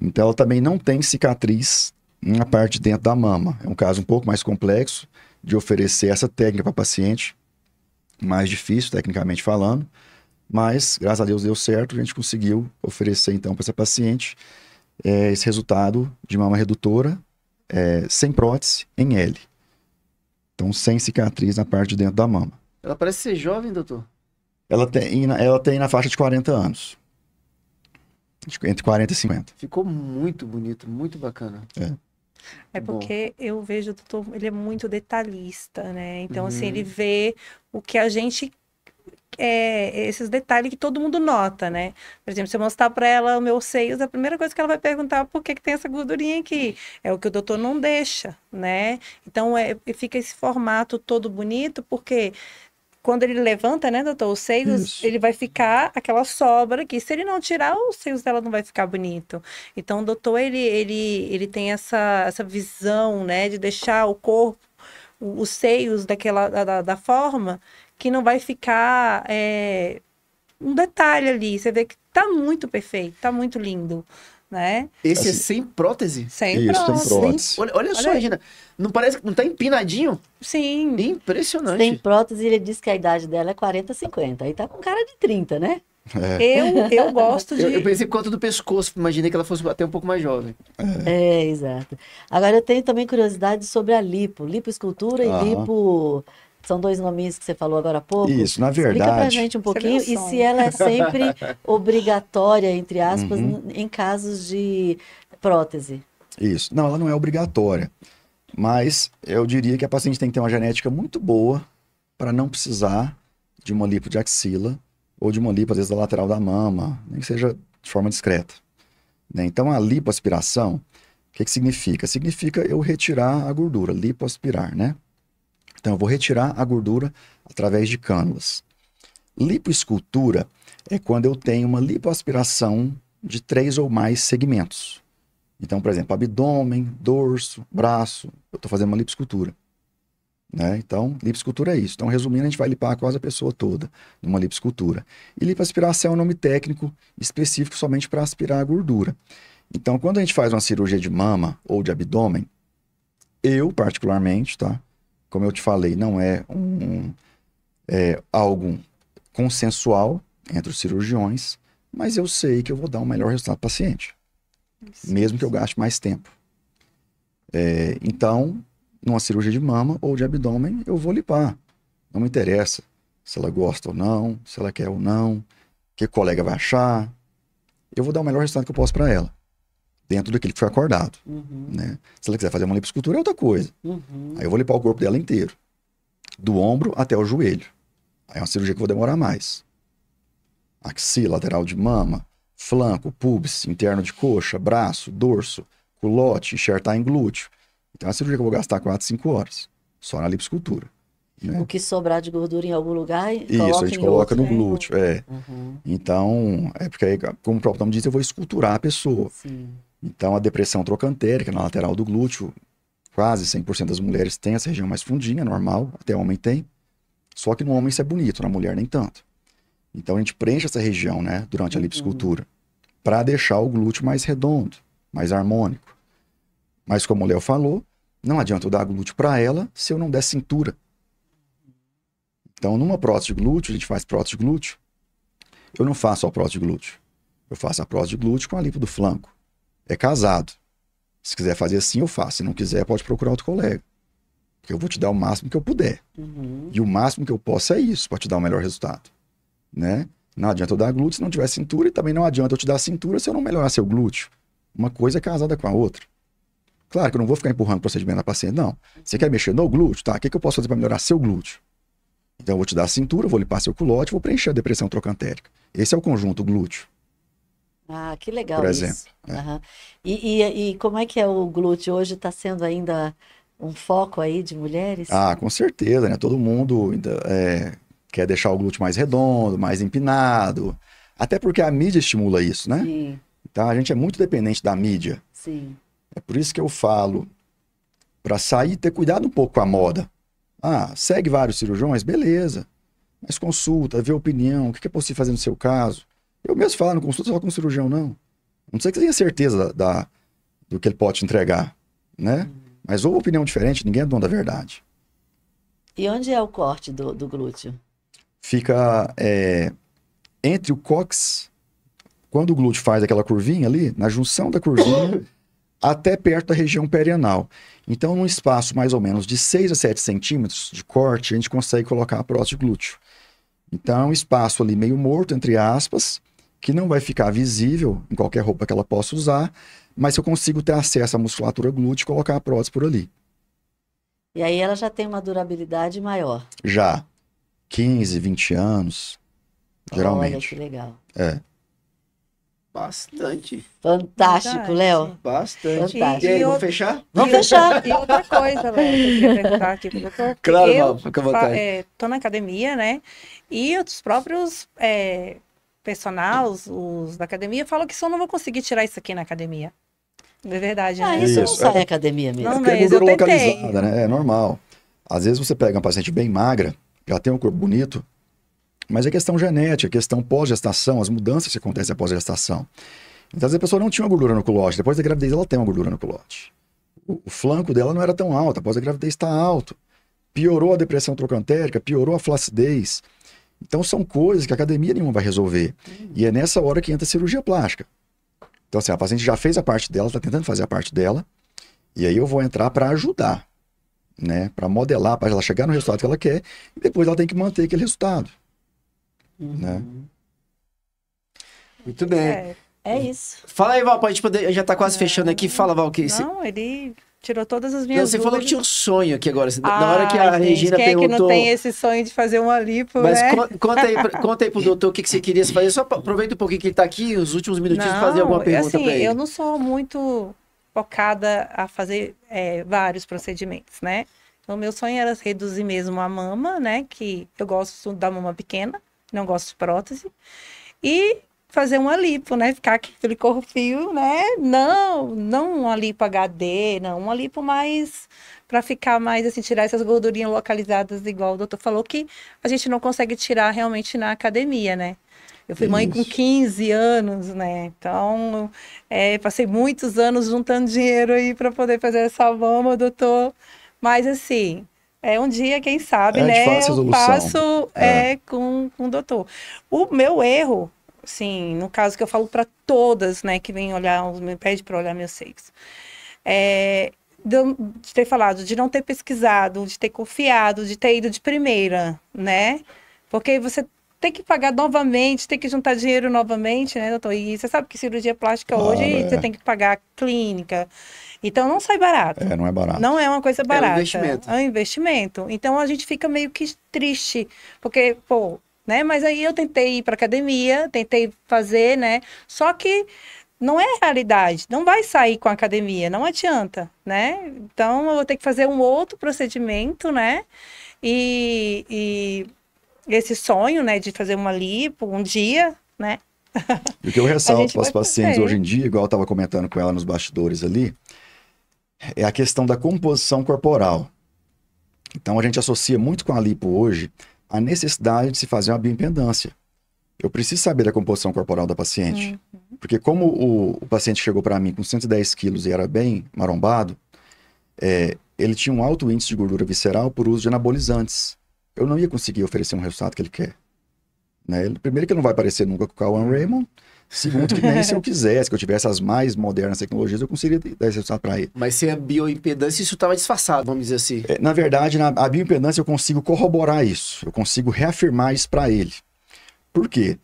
Então ela também não tem cicatriz na parte de dentro da mama. É um caso um pouco mais complexo de oferecer essa técnica para paciente, mais difícil tecnicamente falando, mas graças a Deus deu certo, a gente conseguiu oferecer então para essa paciente é, esse resultado de mama redutora é, sem prótese em L. Então sem cicatriz na parte de dentro da mama. Ela parece ser jovem, doutor ela tem, ela tem na faixa de 40 anos. Entre 40 e 50. Ficou muito bonito, muito bacana. É. É porque Bom. eu vejo o doutor, ele é muito detalhista, né? Então, uhum. assim, ele uhum. vê o que a gente. É, esses detalhes que todo mundo nota, né? Por exemplo, se eu mostrar para ela os meus seios, a primeira coisa que ela vai perguntar é por que, que tem essa gordurinha aqui. É o que o doutor não deixa, né? Então, é, fica esse formato todo bonito, porque quando ele levanta, né, doutor, os seios, Isso. ele vai ficar aquela sobra que se ele não tirar os seios dela não vai ficar bonito. Então, o doutor ele ele ele tem essa essa visão, né, de deixar o corpo, os seios daquela da, da forma que não vai ficar é, um detalhe ali. Você vê que tá muito perfeito, tá muito lindo né? Esse é assim, é sem prótese? Sem Isso, prótese. Sem prótese. Olha, olha, olha só, Regina. Não parece não tá empinadinho? Sim. Impressionante. Sem prótese, ele diz que a idade dela é 40, 50. Aí tá com cara de 30, né? É. Eu, eu gosto de. Eu, eu pensei quanto do pescoço, imaginei que ela fosse até um pouco mais jovem. É. é. é exato. Agora eu tenho também curiosidade sobre a lipo, lipoescultura e ah. lipo são dois nomes que você falou agora há pouco. Isso, na verdade. Explica pra gente um pouquinho. E se ela é sempre obrigatória, entre aspas, uhum. em casos de prótese? Isso. Não, ela não é obrigatória. Mas eu diria que a paciente tem que ter uma genética muito boa para não precisar de uma lipo de axila ou de uma lipo, às vezes, da lateral da mama, nem que seja de forma discreta. Né? Então, a lipoaspiração, o que, que significa? Significa eu retirar a gordura, lipoaspirar, né? Então, eu vou retirar a gordura através de cânulas. Lipoescultura é quando eu tenho uma lipoaspiração de três ou mais segmentos. Então, por exemplo, abdômen, dorso, braço, eu estou fazendo uma lipoescultura. Né? Então, lipoescultura é isso. Então, resumindo, a gente vai lipar quase a pessoa toda numa lipoescultura. E lipoaspiração é um nome técnico específico somente para aspirar a gordura. Então, quando a gente faz uma cirurgia de mama ou de abdômen, eu particularmente, tá? como eu te falei, não é, um, é algo consensual entre os cirurgiões, mas eu sei que eu vou dar um melhor resultado para o paciente, Isso. mesmo que eu gaste mais tempo. É, então, numa cirurgia de mama ou de abdômen, eu vou limpar. Não me interessa se ela gosta ou não, se ela quer ou não, o que colega vai achar. Eu vou dar o melhor resultado que eu posso para ela dentro daquele que foi acordado. Uhum. Né? Se ela quiser fazer uma liposcultura, é outra coisa. Uhum. Aí eu vou limpar o corpo dela inteiro, do ombro até o joelho. Aí é uma cirurgia que eu vou demorar mais. Axila, lateral de mama, flanco, pubis, interno de coxa, braço, dorso, culote, enxertar em glúteo. Então é uma cirurgia que eu vou gastar 4, 5 horas, só na liposcultura. Né? O que sobrar de gordura em algum lugar, Isso, a gente coloca outro, no né? glúteo, é. Uhum. Então, é porque aí, como o próprio nome diz, eu vou esculturar a pessoa. Sim. Então, a depressão trocantérica é na lateral do glúteo, quase 100% das mulheres têm essa região mais fundinha, normal, até homem tem. Só que no homem isso é bonito, na mulher nem tanto. Então, a gente preenche essa região, né, durante a lipiscultura, para deixar o glúteo mais redondo, mais harmônico. Mas, como o Léo falou, não adianta eu dar glúteo para ela se eu não der cintura. Então, numa prótese de glúteo, a gente faz prótese de glúteo. Eu não faço a prótese de glúteo. Eu faço a prótese de glúteo com a lipo do flanco é casado. Se quiser fazer assim, eu faço. Se não quiser, pode procurar outro colega. Porque eu vou te dar o máximo que eu puder. Uhum. E o máximo que eu posso é isso, para te dar o melhor resultado. Né? Não adianta eu dar glúteo se não tiver cintura, e também não adianta eu te dar cintura se eu não melhorar seu glúteo. Uma coisa é casada com a outra. Claro que eu não vou ficar empurrando o procedimento da paciente, não. Você quer mexer no glúteo? Tá, o que, que eu posso fazer para melhorar seu glúteo? Então eu vou te dar a cintura, vou limpar seu culote, vou preencher a depressão trocantérica. Esse é o conjunto glúteo. Ah, que legal por exemplo, isso. Né? Uhum. E, e, e, como é que é o glúteo hoje? Está sendo ainda um foco aí de mulheres? Ah, com certeza, né? Todo mundo ainda, é, quer deixar o glúteo mais redondo, mais empinado. Até porque a mídia estimula isso, né? Sim. Então a gente é muito dependente da mídia. Sim. É por isso que eu falo para sair ter cuidado um pouco com a moda. Ah, segue vários cirurgiões, beleza. Mas consulta, vê a opinião, o que é possível fazer no seu caso. Eu mesmo falo, não consulta só com o cirurgião, não. Não sei que você tenha certeza da, da, do que ele pode te entregar, né? Uhum. Mas ou opinião diferente, ninguém é dono da verdade. E onde é o corte do, do glúteo? Fica é, entre o cox, quando o glúteo faz aquela curvinha ali, na junção da curvinha, até perto da região perianal. Então, num espaço mais ou menos de 6 a 7 centímetros de corte, a gente consegue colocar a prótese de glúteo. Então, é um espaço ali meio morto, entre aspas, que não vai ficar visível em qualquer roupa que ela possa usar, mas eu consigo ter acesso à musculatura glútea e colocar a prótese por ali. E aí ela já tem uma durabilidade maior. Já. 15, 20 anos, geralmente. Olha que legal. É. Bastante. Fantástico, Léo. Bastante. Fantástico. E aí, vamos fechar? Vamos fechar. E outra coisa, Léo, que eu perguntar aqui Claro, eu, fica à vontade. É, tô na academia, né? E os próprios é, personal, os, os da academia, falam que só não vou conseguir tirar isso aqui na academia. É verdade, ah, né? Ah, isso, isso. não sai é, academia mesmo. Não, é gordura localizada, né? É normal. Às vezes você pega uma paciente bem magra, já tem um corpo bonito, mas é questão genética, questão pós-gestação, as mudanças que acontecem após a gestação. Então, às vezes a pessoa não tinha uma gordura no culote, depois da gravidez ela tem uma gordura no culote. O, o flanco dela não era tão alto, após a gravidez está alto. Piorou a depressão trocantérica, piorou a flacidez. Então são coisas que academia nenhuma vai resolver. E é nessa hora que entra a cirurgia plástica. Então assim, a paciente já fez a parte dela, está tentando fazer a parte dela, e aí eu vou entrar para ajudar, né, para modelar, para ela chegar no resultado que ela quer, e depois ela tem que manter aquele resultado. Uhum. Né? Muito bem. É. É isso. Fala aí, Val, a gente poder. Já está quase não, fechando aqui. Fala, Val, que. Não, ele tirou todas as minhas não, Você dúvidas. falou que tinha um sonho aqui agora. Ah, na hora que a gente, Regina quem perguntou... Quem é que não tem esse sonho de fazer uma lipo, Mas né? Mas conta, aí, conta aí pro doutor o que, que você queria fazer. Só aproveita um pouquinho que ele tá aqui, os últimos minutinhos, não, fazer alguma pergunta assim, pra ele. Eu não sou muito focada a fazer é, vários procedimentos, né? Então, meu sonho era reduzir mesmo a mama, né? Que eu gosto da mama pequena, não gosto de prótese. E fazer uma lipo, né? Ficar aqui aquele corpo né? Não, não uma lipo HD, não, uma lipo mais para ficar mais assim, tirar essas gordurinhas localizadas igual o doutor falou que a gente não consegue tirar realmente na academia, né? Eu fui mãe Isso. com 15 anos, né? Então, é, passei muitos anos juntando dinheiro aí para poder fazer essa mama, doutor. Mas assim, é um dia, quem sabe, é né? Eu passo é. É, com, com o doutor. O meu erro Sim, no caso que eu falo para todas, né, que vêm olhar, me pede para olhar meus seios. É, de ter falado, de não ter pesquisado, de ter confiado, de ter ido de primeira, né? Porque você tem que pagar novamente, tem que juntar dinheiro novamente, né, doutor? E você sabe que cirurgia plástica hoje é. você tem que pagar clínica. Então não sai barato. É, não é barato. Não é uma coisa barata. É um investimento. É um investimento. Então a gente fica meio que triste, porque, pô, né? Mas aí eu tentei ir para academia, tentei fazer, né? Só que não é realidade, não vai sair com a academia, não adianta, né? Então eu vou ter que fazer um outro procedimento, né? E, e esse sonho, né, de fazer uma lipo um dia, né? E o que eu ressalto para as pacientes hoje em dia, igual eu estava comentando com ela nos bastidores ali, é a questão da composição corporal. Então a gente associa muito com a lipo hoje a necessidade de se fazer uma bioimpedância. Eu preciso saber da composição corporal da paciente. Uhum. Porque como o, o paciente chegou para mim com 110 quilos e era bem marombado, é, ele tinha um alto índice de gordura visceral por uso de anabolizantes. Eu não ia conseguir oferecer um resultado que ele quer. Né? Primeiro que ele não vai aparecer nunca com o Kawan Raymond. Segundo, que nem se eu quisesse, que eu tivesse as mais modernas tecnologias, eu conseguiria dar esse resultado para ele. Mas sem a bioimpedância, isso estava disfarçado, vamos dizer assim. É, na verdade, na, a bioimpedância eu consigo corroborar isso, eu consigo reafirmar isso para ele. Por quê?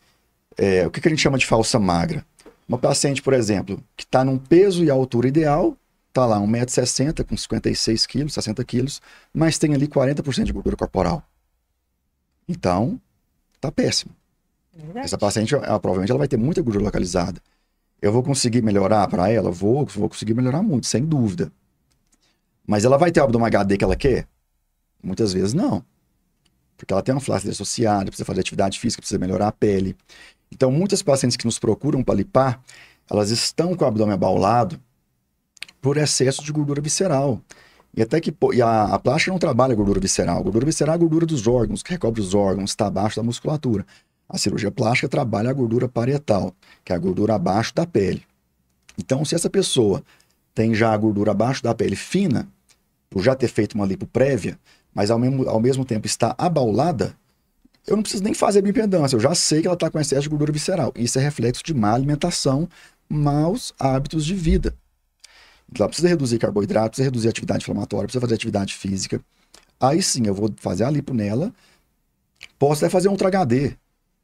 É, o que, que a gente chama de falsa magra? Uma paciente, por exemplo, que está num peso e altura ideal, está lá 1,60m, com 56 quilos, 60 quilos, mas tem ali 40% de gordura corporal. Então, tá péssimo. Verdade. Essa paciente, ela, provavelmente, ela vai ter muita gordura localizada. Eu vou conseguir melhorar para ela? Vou, vou conseguir melhorar muito, sem dúvida. Mas ela vai ter o abdômen HD que ela quer? Muitas vezes não. Porque ela tem uma flácida associada, precisa fazer atividade física, precisa melhorar a pele. Então, muitas pacientes que nos procuram para lipar, elas estão com o abdômen abaulado por excesso de gordura visceral. E até que e a, a plástica não trabalha gordura visceral. A gordura visceral é a gordura dos órgãos, que recobre os órgãos, está abaixo da musculatura. A cirurgia plástica trabalha a gordura parietal, que é a gordura abaixo da pele. Então, se essa pessoa tem já a gordura abaixo da pele fina, por já ter feito uma lipo prévia, mas ao mesmo, ao mesmo tempo está abaulada, eu não preciso nem fazer bipedância, eu já sei que ela está com excesso de gordura visceral. Isso é reflexo de má alimentação, maus hábitos de vida. Ela precisa reduzir carboidrato, precisa reduzir atividade inflamatória, precisa fazer atividade física. Aí sim, eu vou fazer a lipo nela. Posso até fazer um ultra-HD,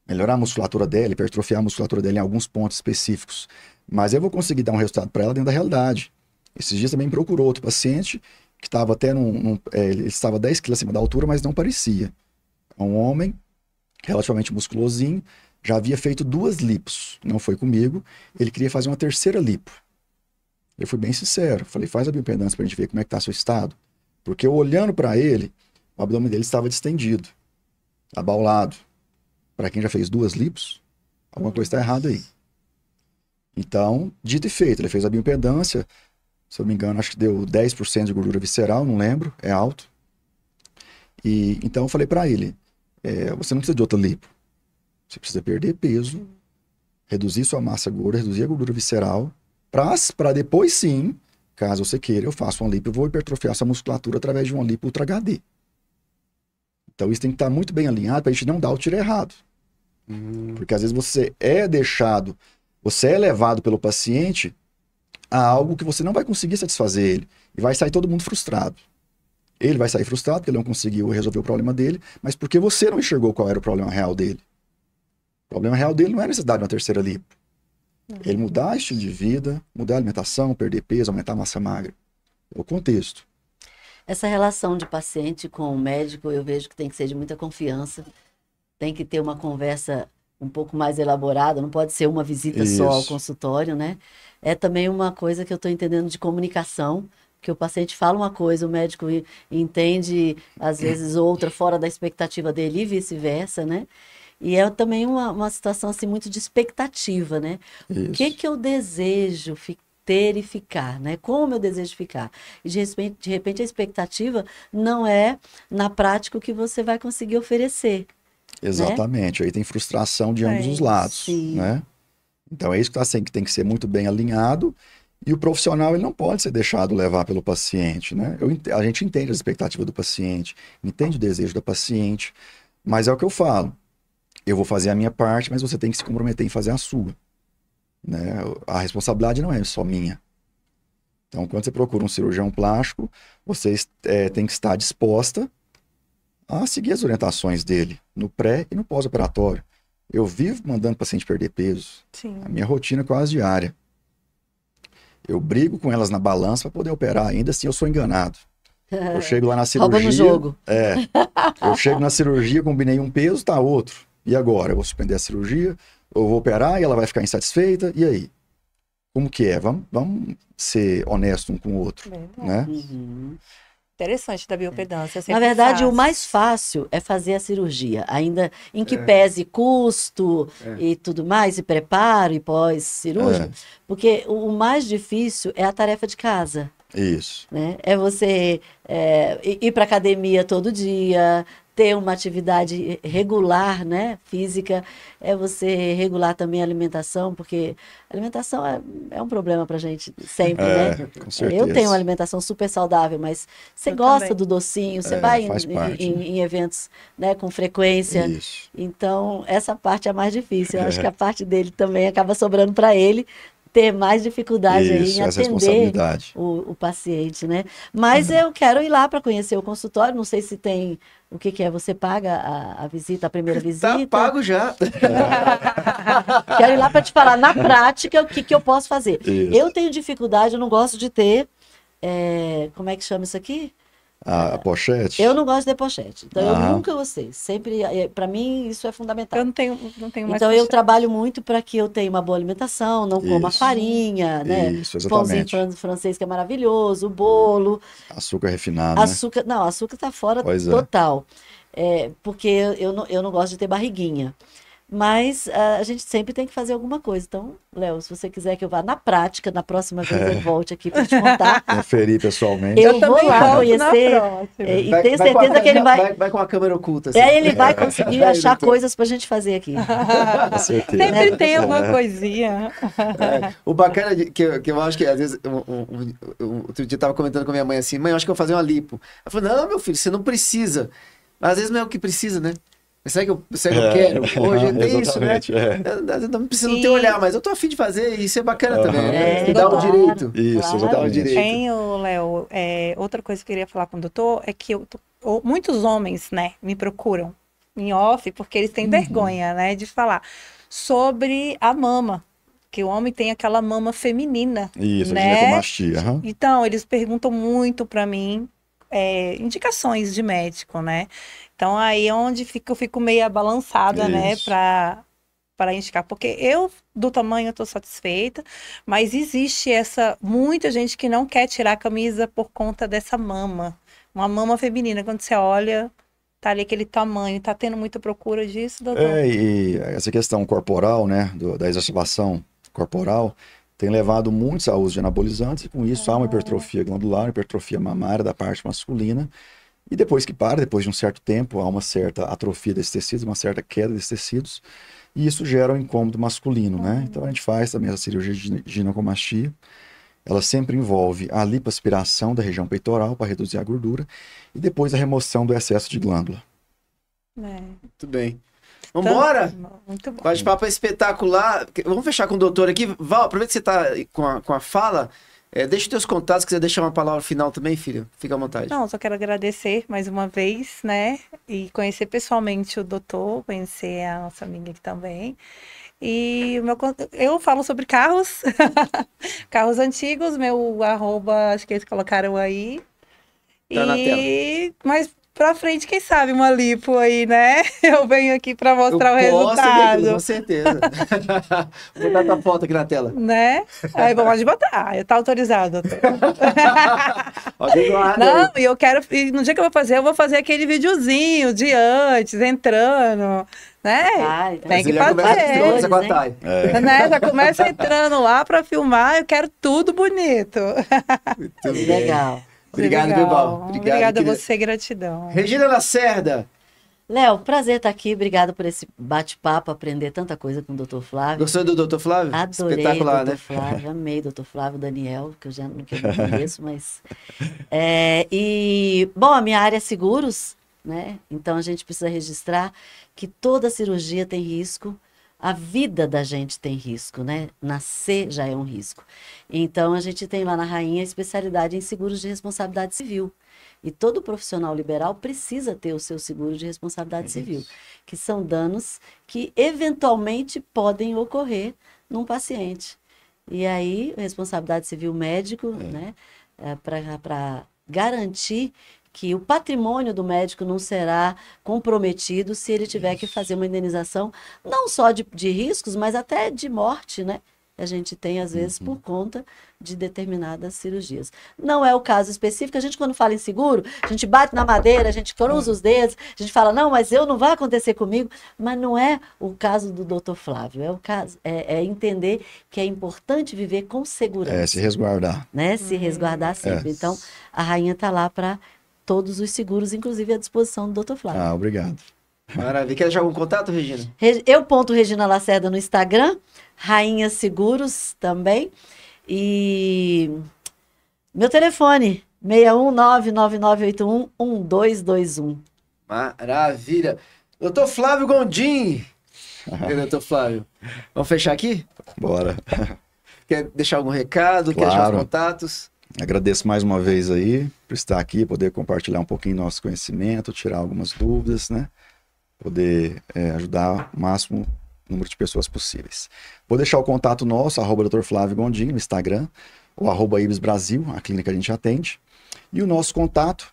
melhorar a musculatura dela, hipertrofiar a musculatura dela em alguns pontos específicos. Mas eu vou conseguir dar um resultado para ela dentro da realidade. Esses dias também procurou outro paciente que estava até num. num é, ele estava 10 quilos acima da altura, mas não parecia. É um homem relativamente musculosinho, já havia feito duas lipos, não foi comigo. Ele queria fazer uma terceira lipo. Eu fui bem sincero. Falei, faz a bioimpedância pra gente ver como é que tá seu estado. Porque eu olhando para ele, o abdômen dele estava distendido, abaulado. Para quem já fez duas lipos, alguma coisa está errada aí. Então, dito e feito, ele fez a bioimpedância, se eu não me engano, acho que deu 10% de gordura visceral, não lembro, é alto. E então eu falei para ele, é, você não precisa de outra lipo. Você precisa perder peso, reduzir sua massa gorda, reduzir a gordura visceral para depois sim, caso você queira, eu faço uma lipo, e vou hipertrofiar essa musculatura através de uma lipo Ultra HD. Então isso tem que estar tá muito bem alinhado para a gente não dar o tiro errado. Uhum. Porque às vezes você é deixado, você é levado pelo paciente a algo que você não vai conseguir satisfazer ele. E vai sair todo mundo frustrado. Ele vai sair frustrado porque ele não conseguiu resolver o problema dele, mas porque você não enxergou qual era o problema real dele. O problema real dele não é a necessidade de uma terceira lipo. Ele mudar estilo de vida, mudar alimentação, perder peso, aumentar a massa magra. É o contexto. Essa relação de paciente com o médico, eu vejo que tem que ser de muita confiança. Tem que ter uma conversa um pouco mais elaborada, não pode ser uma visita Isso. só ao consultório, né? É também uma coisa que eu estou entendendo de comunicação, que o paciente fala uma coisa, o médico entende às hum. vezes outra fora da expectativa dele e vice-versa, né? E é também uma, uma situação assim muito de expectativa, né? Isso. O que que eu desejo ter e ficar, né? Como eu desejo ficar. E de repente, de repente a expectativa não é na prática o que você vai conseguir oferecer. Né? Exatamente. Né? Aí tem frustração de é, ambos os lados, sim. né? Então é isso que, tá, assim, que tem que ser muito bem alinhado. E o profissional ele não pode ser deixado levar pelo paciente, né? Eu, a gente entende a expectativa do paciente, entende o desejo da paciente, mas é o que eu falo eu vou fazer a minha parte, mas você tem que se comprometer em fazer a sua. Né? A responsabilidade não é só minha. Então, quando você procura um cirurgião plástico, você é, tem que estar disposta a seguir as orientações dele no pré e no pós-operatório. Eu vivo mandando paciente perder peso. Sim. A minha rotina é quase diária. Eu brigo com elas na balança para poder operar, ainda assim eu sou enganado. Eu chego lá na cirurgia. Rouba no jogo. É. Eu chego na cirurgia, combinei um peso, tá outro. E agora? Eu vou suspender a cirurgia, eu vou operar e ela vai ficar insatisfeita, e aí? Como que é? Vamos, vamos ser honestos um com o outro, né? Uhum. Interessante da biopedância. Na verdade, o mais fácil é fazer a cirurgia, ainda em que é. pese custo é. e tudo mais, e preparo e pós-cirúrgico, é. porque o mais difícil é a tarefa de casa. Isso. Né? É você é, ir para academia todo dia, ter uma atividade eh, regular, né, física, é você regular também a alimentação, porque alimentação é, é um problema para gente sempre, é, né? Com certeza. Eu tenho uma alimentação super saudável, mas você eu gosta também. do docinho, você é, vai em, em, né? em, eventos, né, com frequência. Isso. Então, essa parte é mais difícil. Eu acho que a parte dele também acaba sobrando para ele, ter mais dificuldade Isso, em atender o, o, paciente, né? Mas uhum. eu quero ir lá para conhecer o consultório, não sei se tem o que, que, é? Você paga a, a, visita, a primeira tá visita? Tá pago já. Quero ir lá para te falar, na prática, o que, que eu posso fazer. Isso. Eu tenho dificuldade, eu não gosto de ter. É, como é que chama isso aqui? A, a, é. pochete? Eu não gosto de pochete. Então ah. eu nunca usei. Sempre, é, para mim, isso é fundamental. Eu não tenho, não tenho mais. Então pochete. eu trabalho muito para que eu tenha uma boa alimentação, não isso. coma farinha, né? Isso, exatamente. Pãozinho francês que é maravilhoso, o bolo. Açúcar refinado. Né? Açúcar, né? não, açúcar está fora pois é. total. É. É, porque eu não, eu não gosto de ter barriguinha. Mas ah, a gente sempre tem que fazer alguma coisa. Então, Léo, se você quiser que eu vá na prática, na próxima vez é. eu volte aqui para te contar. Conferir pessoalmente. Eu, eu vou lá conhecer. Eh, e vai, tenho certeza a, que ele vai... vai. com a câmera oculta. É, assim. É, ele vai conseguir achar coisas para a gente fazer aqui. com certeza. Sempre né? tem alguma é. coisinha. É. O bacana é que, eu, que eu acho que, às vezes, um, um, um, outro dia eu estava comentando com a minha mãe assim: mãe, eu acho que eu vou fazer uma lipo. Ela falou: não, meu filho, você não precisa. Às vezes não é o que precisa, né? Sabe o que, eu, é. quero? Hoje é, tem isso, né? É. Eu não preciso ter olhar, mas eu tô afim de fazer e isso é bacana também. Né? É, dá um direito. Isso, claro. dá um direito. Tem, Léo, é, outra coisa que eu queria falar com o doutor é que eu tô, muitos homens, né, me procuram em off porque eles têm uhum. vergonha, né, de falar sobre a mama que o homem tem aquela mama feminina. Isso, né? ginecomastia. É uhum. Então, eles perguntam muito para mim é, indicações de médico, né? Então aí é onde fica, eu fico meio abalançada, né, para para indicar, porque eu do tamanho eu estou satisfeita, mas existe essa muita gente que não quer tirar a camisa por conta dessa mama, uma mama feminina. Quando você olha, tá ali aquele tamanho, tá tendo muita procura disso, doutor? É, e essa questão corporal, né, do, da exacerbação corporal, tem levado muitos ao uso de anabolizantes e com isso há uma hipertrofia glandular, hipertrofia mamária da parte masculina. E depois que para, depois de um certo tempo, há uma certa atrofia desses tecidos, uma certa queda desses tecidos, e isso gera um incômodo masculino, né? Então a gente faz também essa cirurgia de ginecomastia. Ela sempre envolve a lipoaspiração da região peitoral para reduzir a gordura e depois a remoção do excesso de glândula. É. Muito bem. Então, Vambora? Então, muito bom. Bate-papo é espetacular. Vamos fechar com o doutor aqui. Val, aproveita que você está com a, com a fala. É, deixa os teus contatos, quiser deixar uma palavra final também, filho, fica à vontade. Não, só quero agradecer mais uma vez, né? E conhecer pessoalmente o doutor, conhecer a nossa amiga aqui também. E o meu, eu falo sobre carros, carros antigos, meu arroba, acho que eles colocaram aí. Tá e... Mas pra frente, quem sabe uma lipo aí, né? Eu venho aqui pra mostrar eu o resultado. Ver, com certeza. Vou botar tua foto aqui na tela. Né? Aí vamos botar. Ah, tá autorizado. Não, e eu quero. E no dia que eu vou fazer, eu vou fazer aquele videozinho de antes, entrando. Né? Ai, ah, então Tem é que fazer. Tá. É. né? Já começa entrando lá pra filmar. Eu quero tudo bonito. Muito legal. Obrigado, Bilbao. Obrigado, Obrigada querida. a você, gratidão. Regina Lacerda. Léo, prazer estar tá aqui. Obrigado por esse bate-papo, aprender tanta coisa com o Dr. Flávio. Gostou do Dr. Flávio? Adorei Espetacular, Dr. né? Flávio, amei Dr. Flávio, Daniel, que eu já não conheço, mas... É, e, bom, a minha área é seguros, né? Então a gente precisa registrar que toda cirurgia tem risco, a vida da gente tem risco, né? Nascer já é um risco. Então a gente tem lá na Rainha especialidade em seguros de responsabilidade civil. E todo profissional liberal precisa ter o seu seguro de responsabilidade é civil, que são danos que eventualmente podem ocorrer num paciente. E aí, responsabilidade civil médico, é. né, é, para garantir que o patrimônio do médico não será comprometido se ele tiver Isso. que fazer uma indenização, não só de, de riscos, mas até de morte, né? a gente tem, às vezes, uhum. por conta de determinadas cirurgias. Não é o caso específico. A gente, quando fala em seguro, a gente bate na madeira, a gente cruza os dedos, a gente fala, não, mas eu não vai acontecer comigo. Mas não é o caso do doutor Flávio. É o caso, é, é, entender que é importante viver com segurança. É, se resguardar. Né? Se resguardar uhum. sempre. É. Então, a rainha está lá para todos os seguros, inclusive à disposição do Dr. Flávio. Ah, obrigado. Maravilha. Quer deixar algum contato, Regina? Eu ponto Regina Lacerda no Instagram, Rainha Seguros também. E meu telefone, 61999811221. Maravilha. Doutor Flávio Gondim. doutor Flávio, vamos fechar aqui? Bora. Quer deixar algum recado? Claro. Quer deixar os contatos? Agradeço mais uma vez aí por estar aqui, poder compartilhar um pouquinho nosso conhecimento, tirar algumas dúvidas, né? Poder é, ajudar o máximo número de pessoas possíveis. Vou deixar o contato nosso, arroba Dr. Flávio Gondim, no Instagram, ou arroba Ibis Brasil, a clínica que a gente atende. E o nosso contato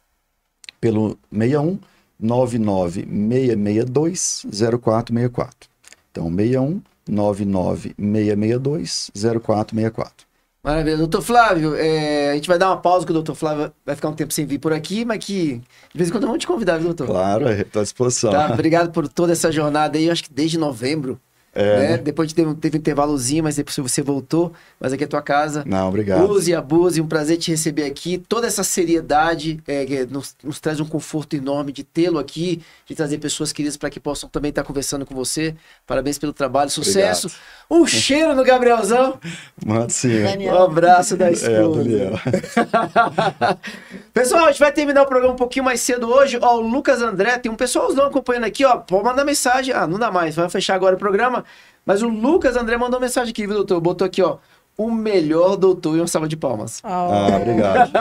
pelo 61 99662 0464. Então, 61 99662 0464. Maravilha. Doutor Flávio, é, a gente vai dar uma pausa, que o doutor Flávio vai ficar um tempo sem vir por aqui, mas que de vez em quando vamos te convidar, viu, doutor? Claro, estou à disposição. Tá, obrigado por toda essa jornada aí, acho que desde novembro é, né? né? Depois de ter, teve um intervalozinho, mas depois você voltou. Mas aqui é a tua casa. Não, obrigado. Use e abuse, um prazer te receber aqui. Toda essa seriedade é, nos, nos, traz um conforto enorme de tê-lo aqui, de trazer pessoas queridas para que possam também estar tá conversando com você. Parabéns pelo trabalho, sucesso. Obrigado. Um cheiro no Gabrielzão. Mano, sim. Daniel. Um abraço da escola. É, Pessoal, a gente vai terminar o programa um pouquinho mais cedo hoje. Ó, o Lucas André, tem um pessoalzão acompanhando aqui, ó. Pode mandar mensagem. Ah, não dá mais, vai fechar agora o programa. Mas o Lucas André mandou mensagem aqui, viu, doutor? Botou aqui, ó. O melhor doutor e uma salva de palmas. Oh. Ah, ah obrigado.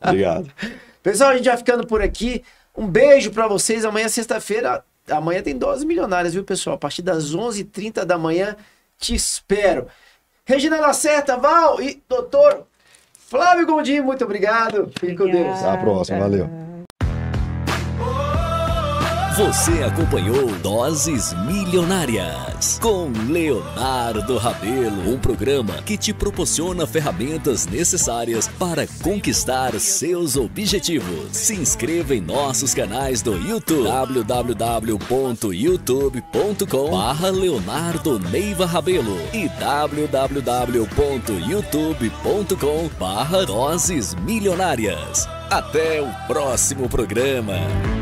obrigado. Pessoal, a gente vai ficando por aqui. Um beijo para vocês. Amanhã, sexta-feira, amanhã tem doses milionários, viu, pessoal? A partir das 11h30 da manhã, te espero. Regina Lacerta, Val e doutor Flávio Gondim, muito obrigado. Fique com Deus. Até a próxima, valeu. Você acompanhou Doses Milionárias com Leonardo Rabelo, um programa que te proporciona ferramentas necessárias para conquistar seus objetivos. Se inscreva em nossos canais do YouTube wwwyoutubecom Leonardo Neiva Rabelo e wwwyoutubecom Doses Milionárias. Até o próximo programa.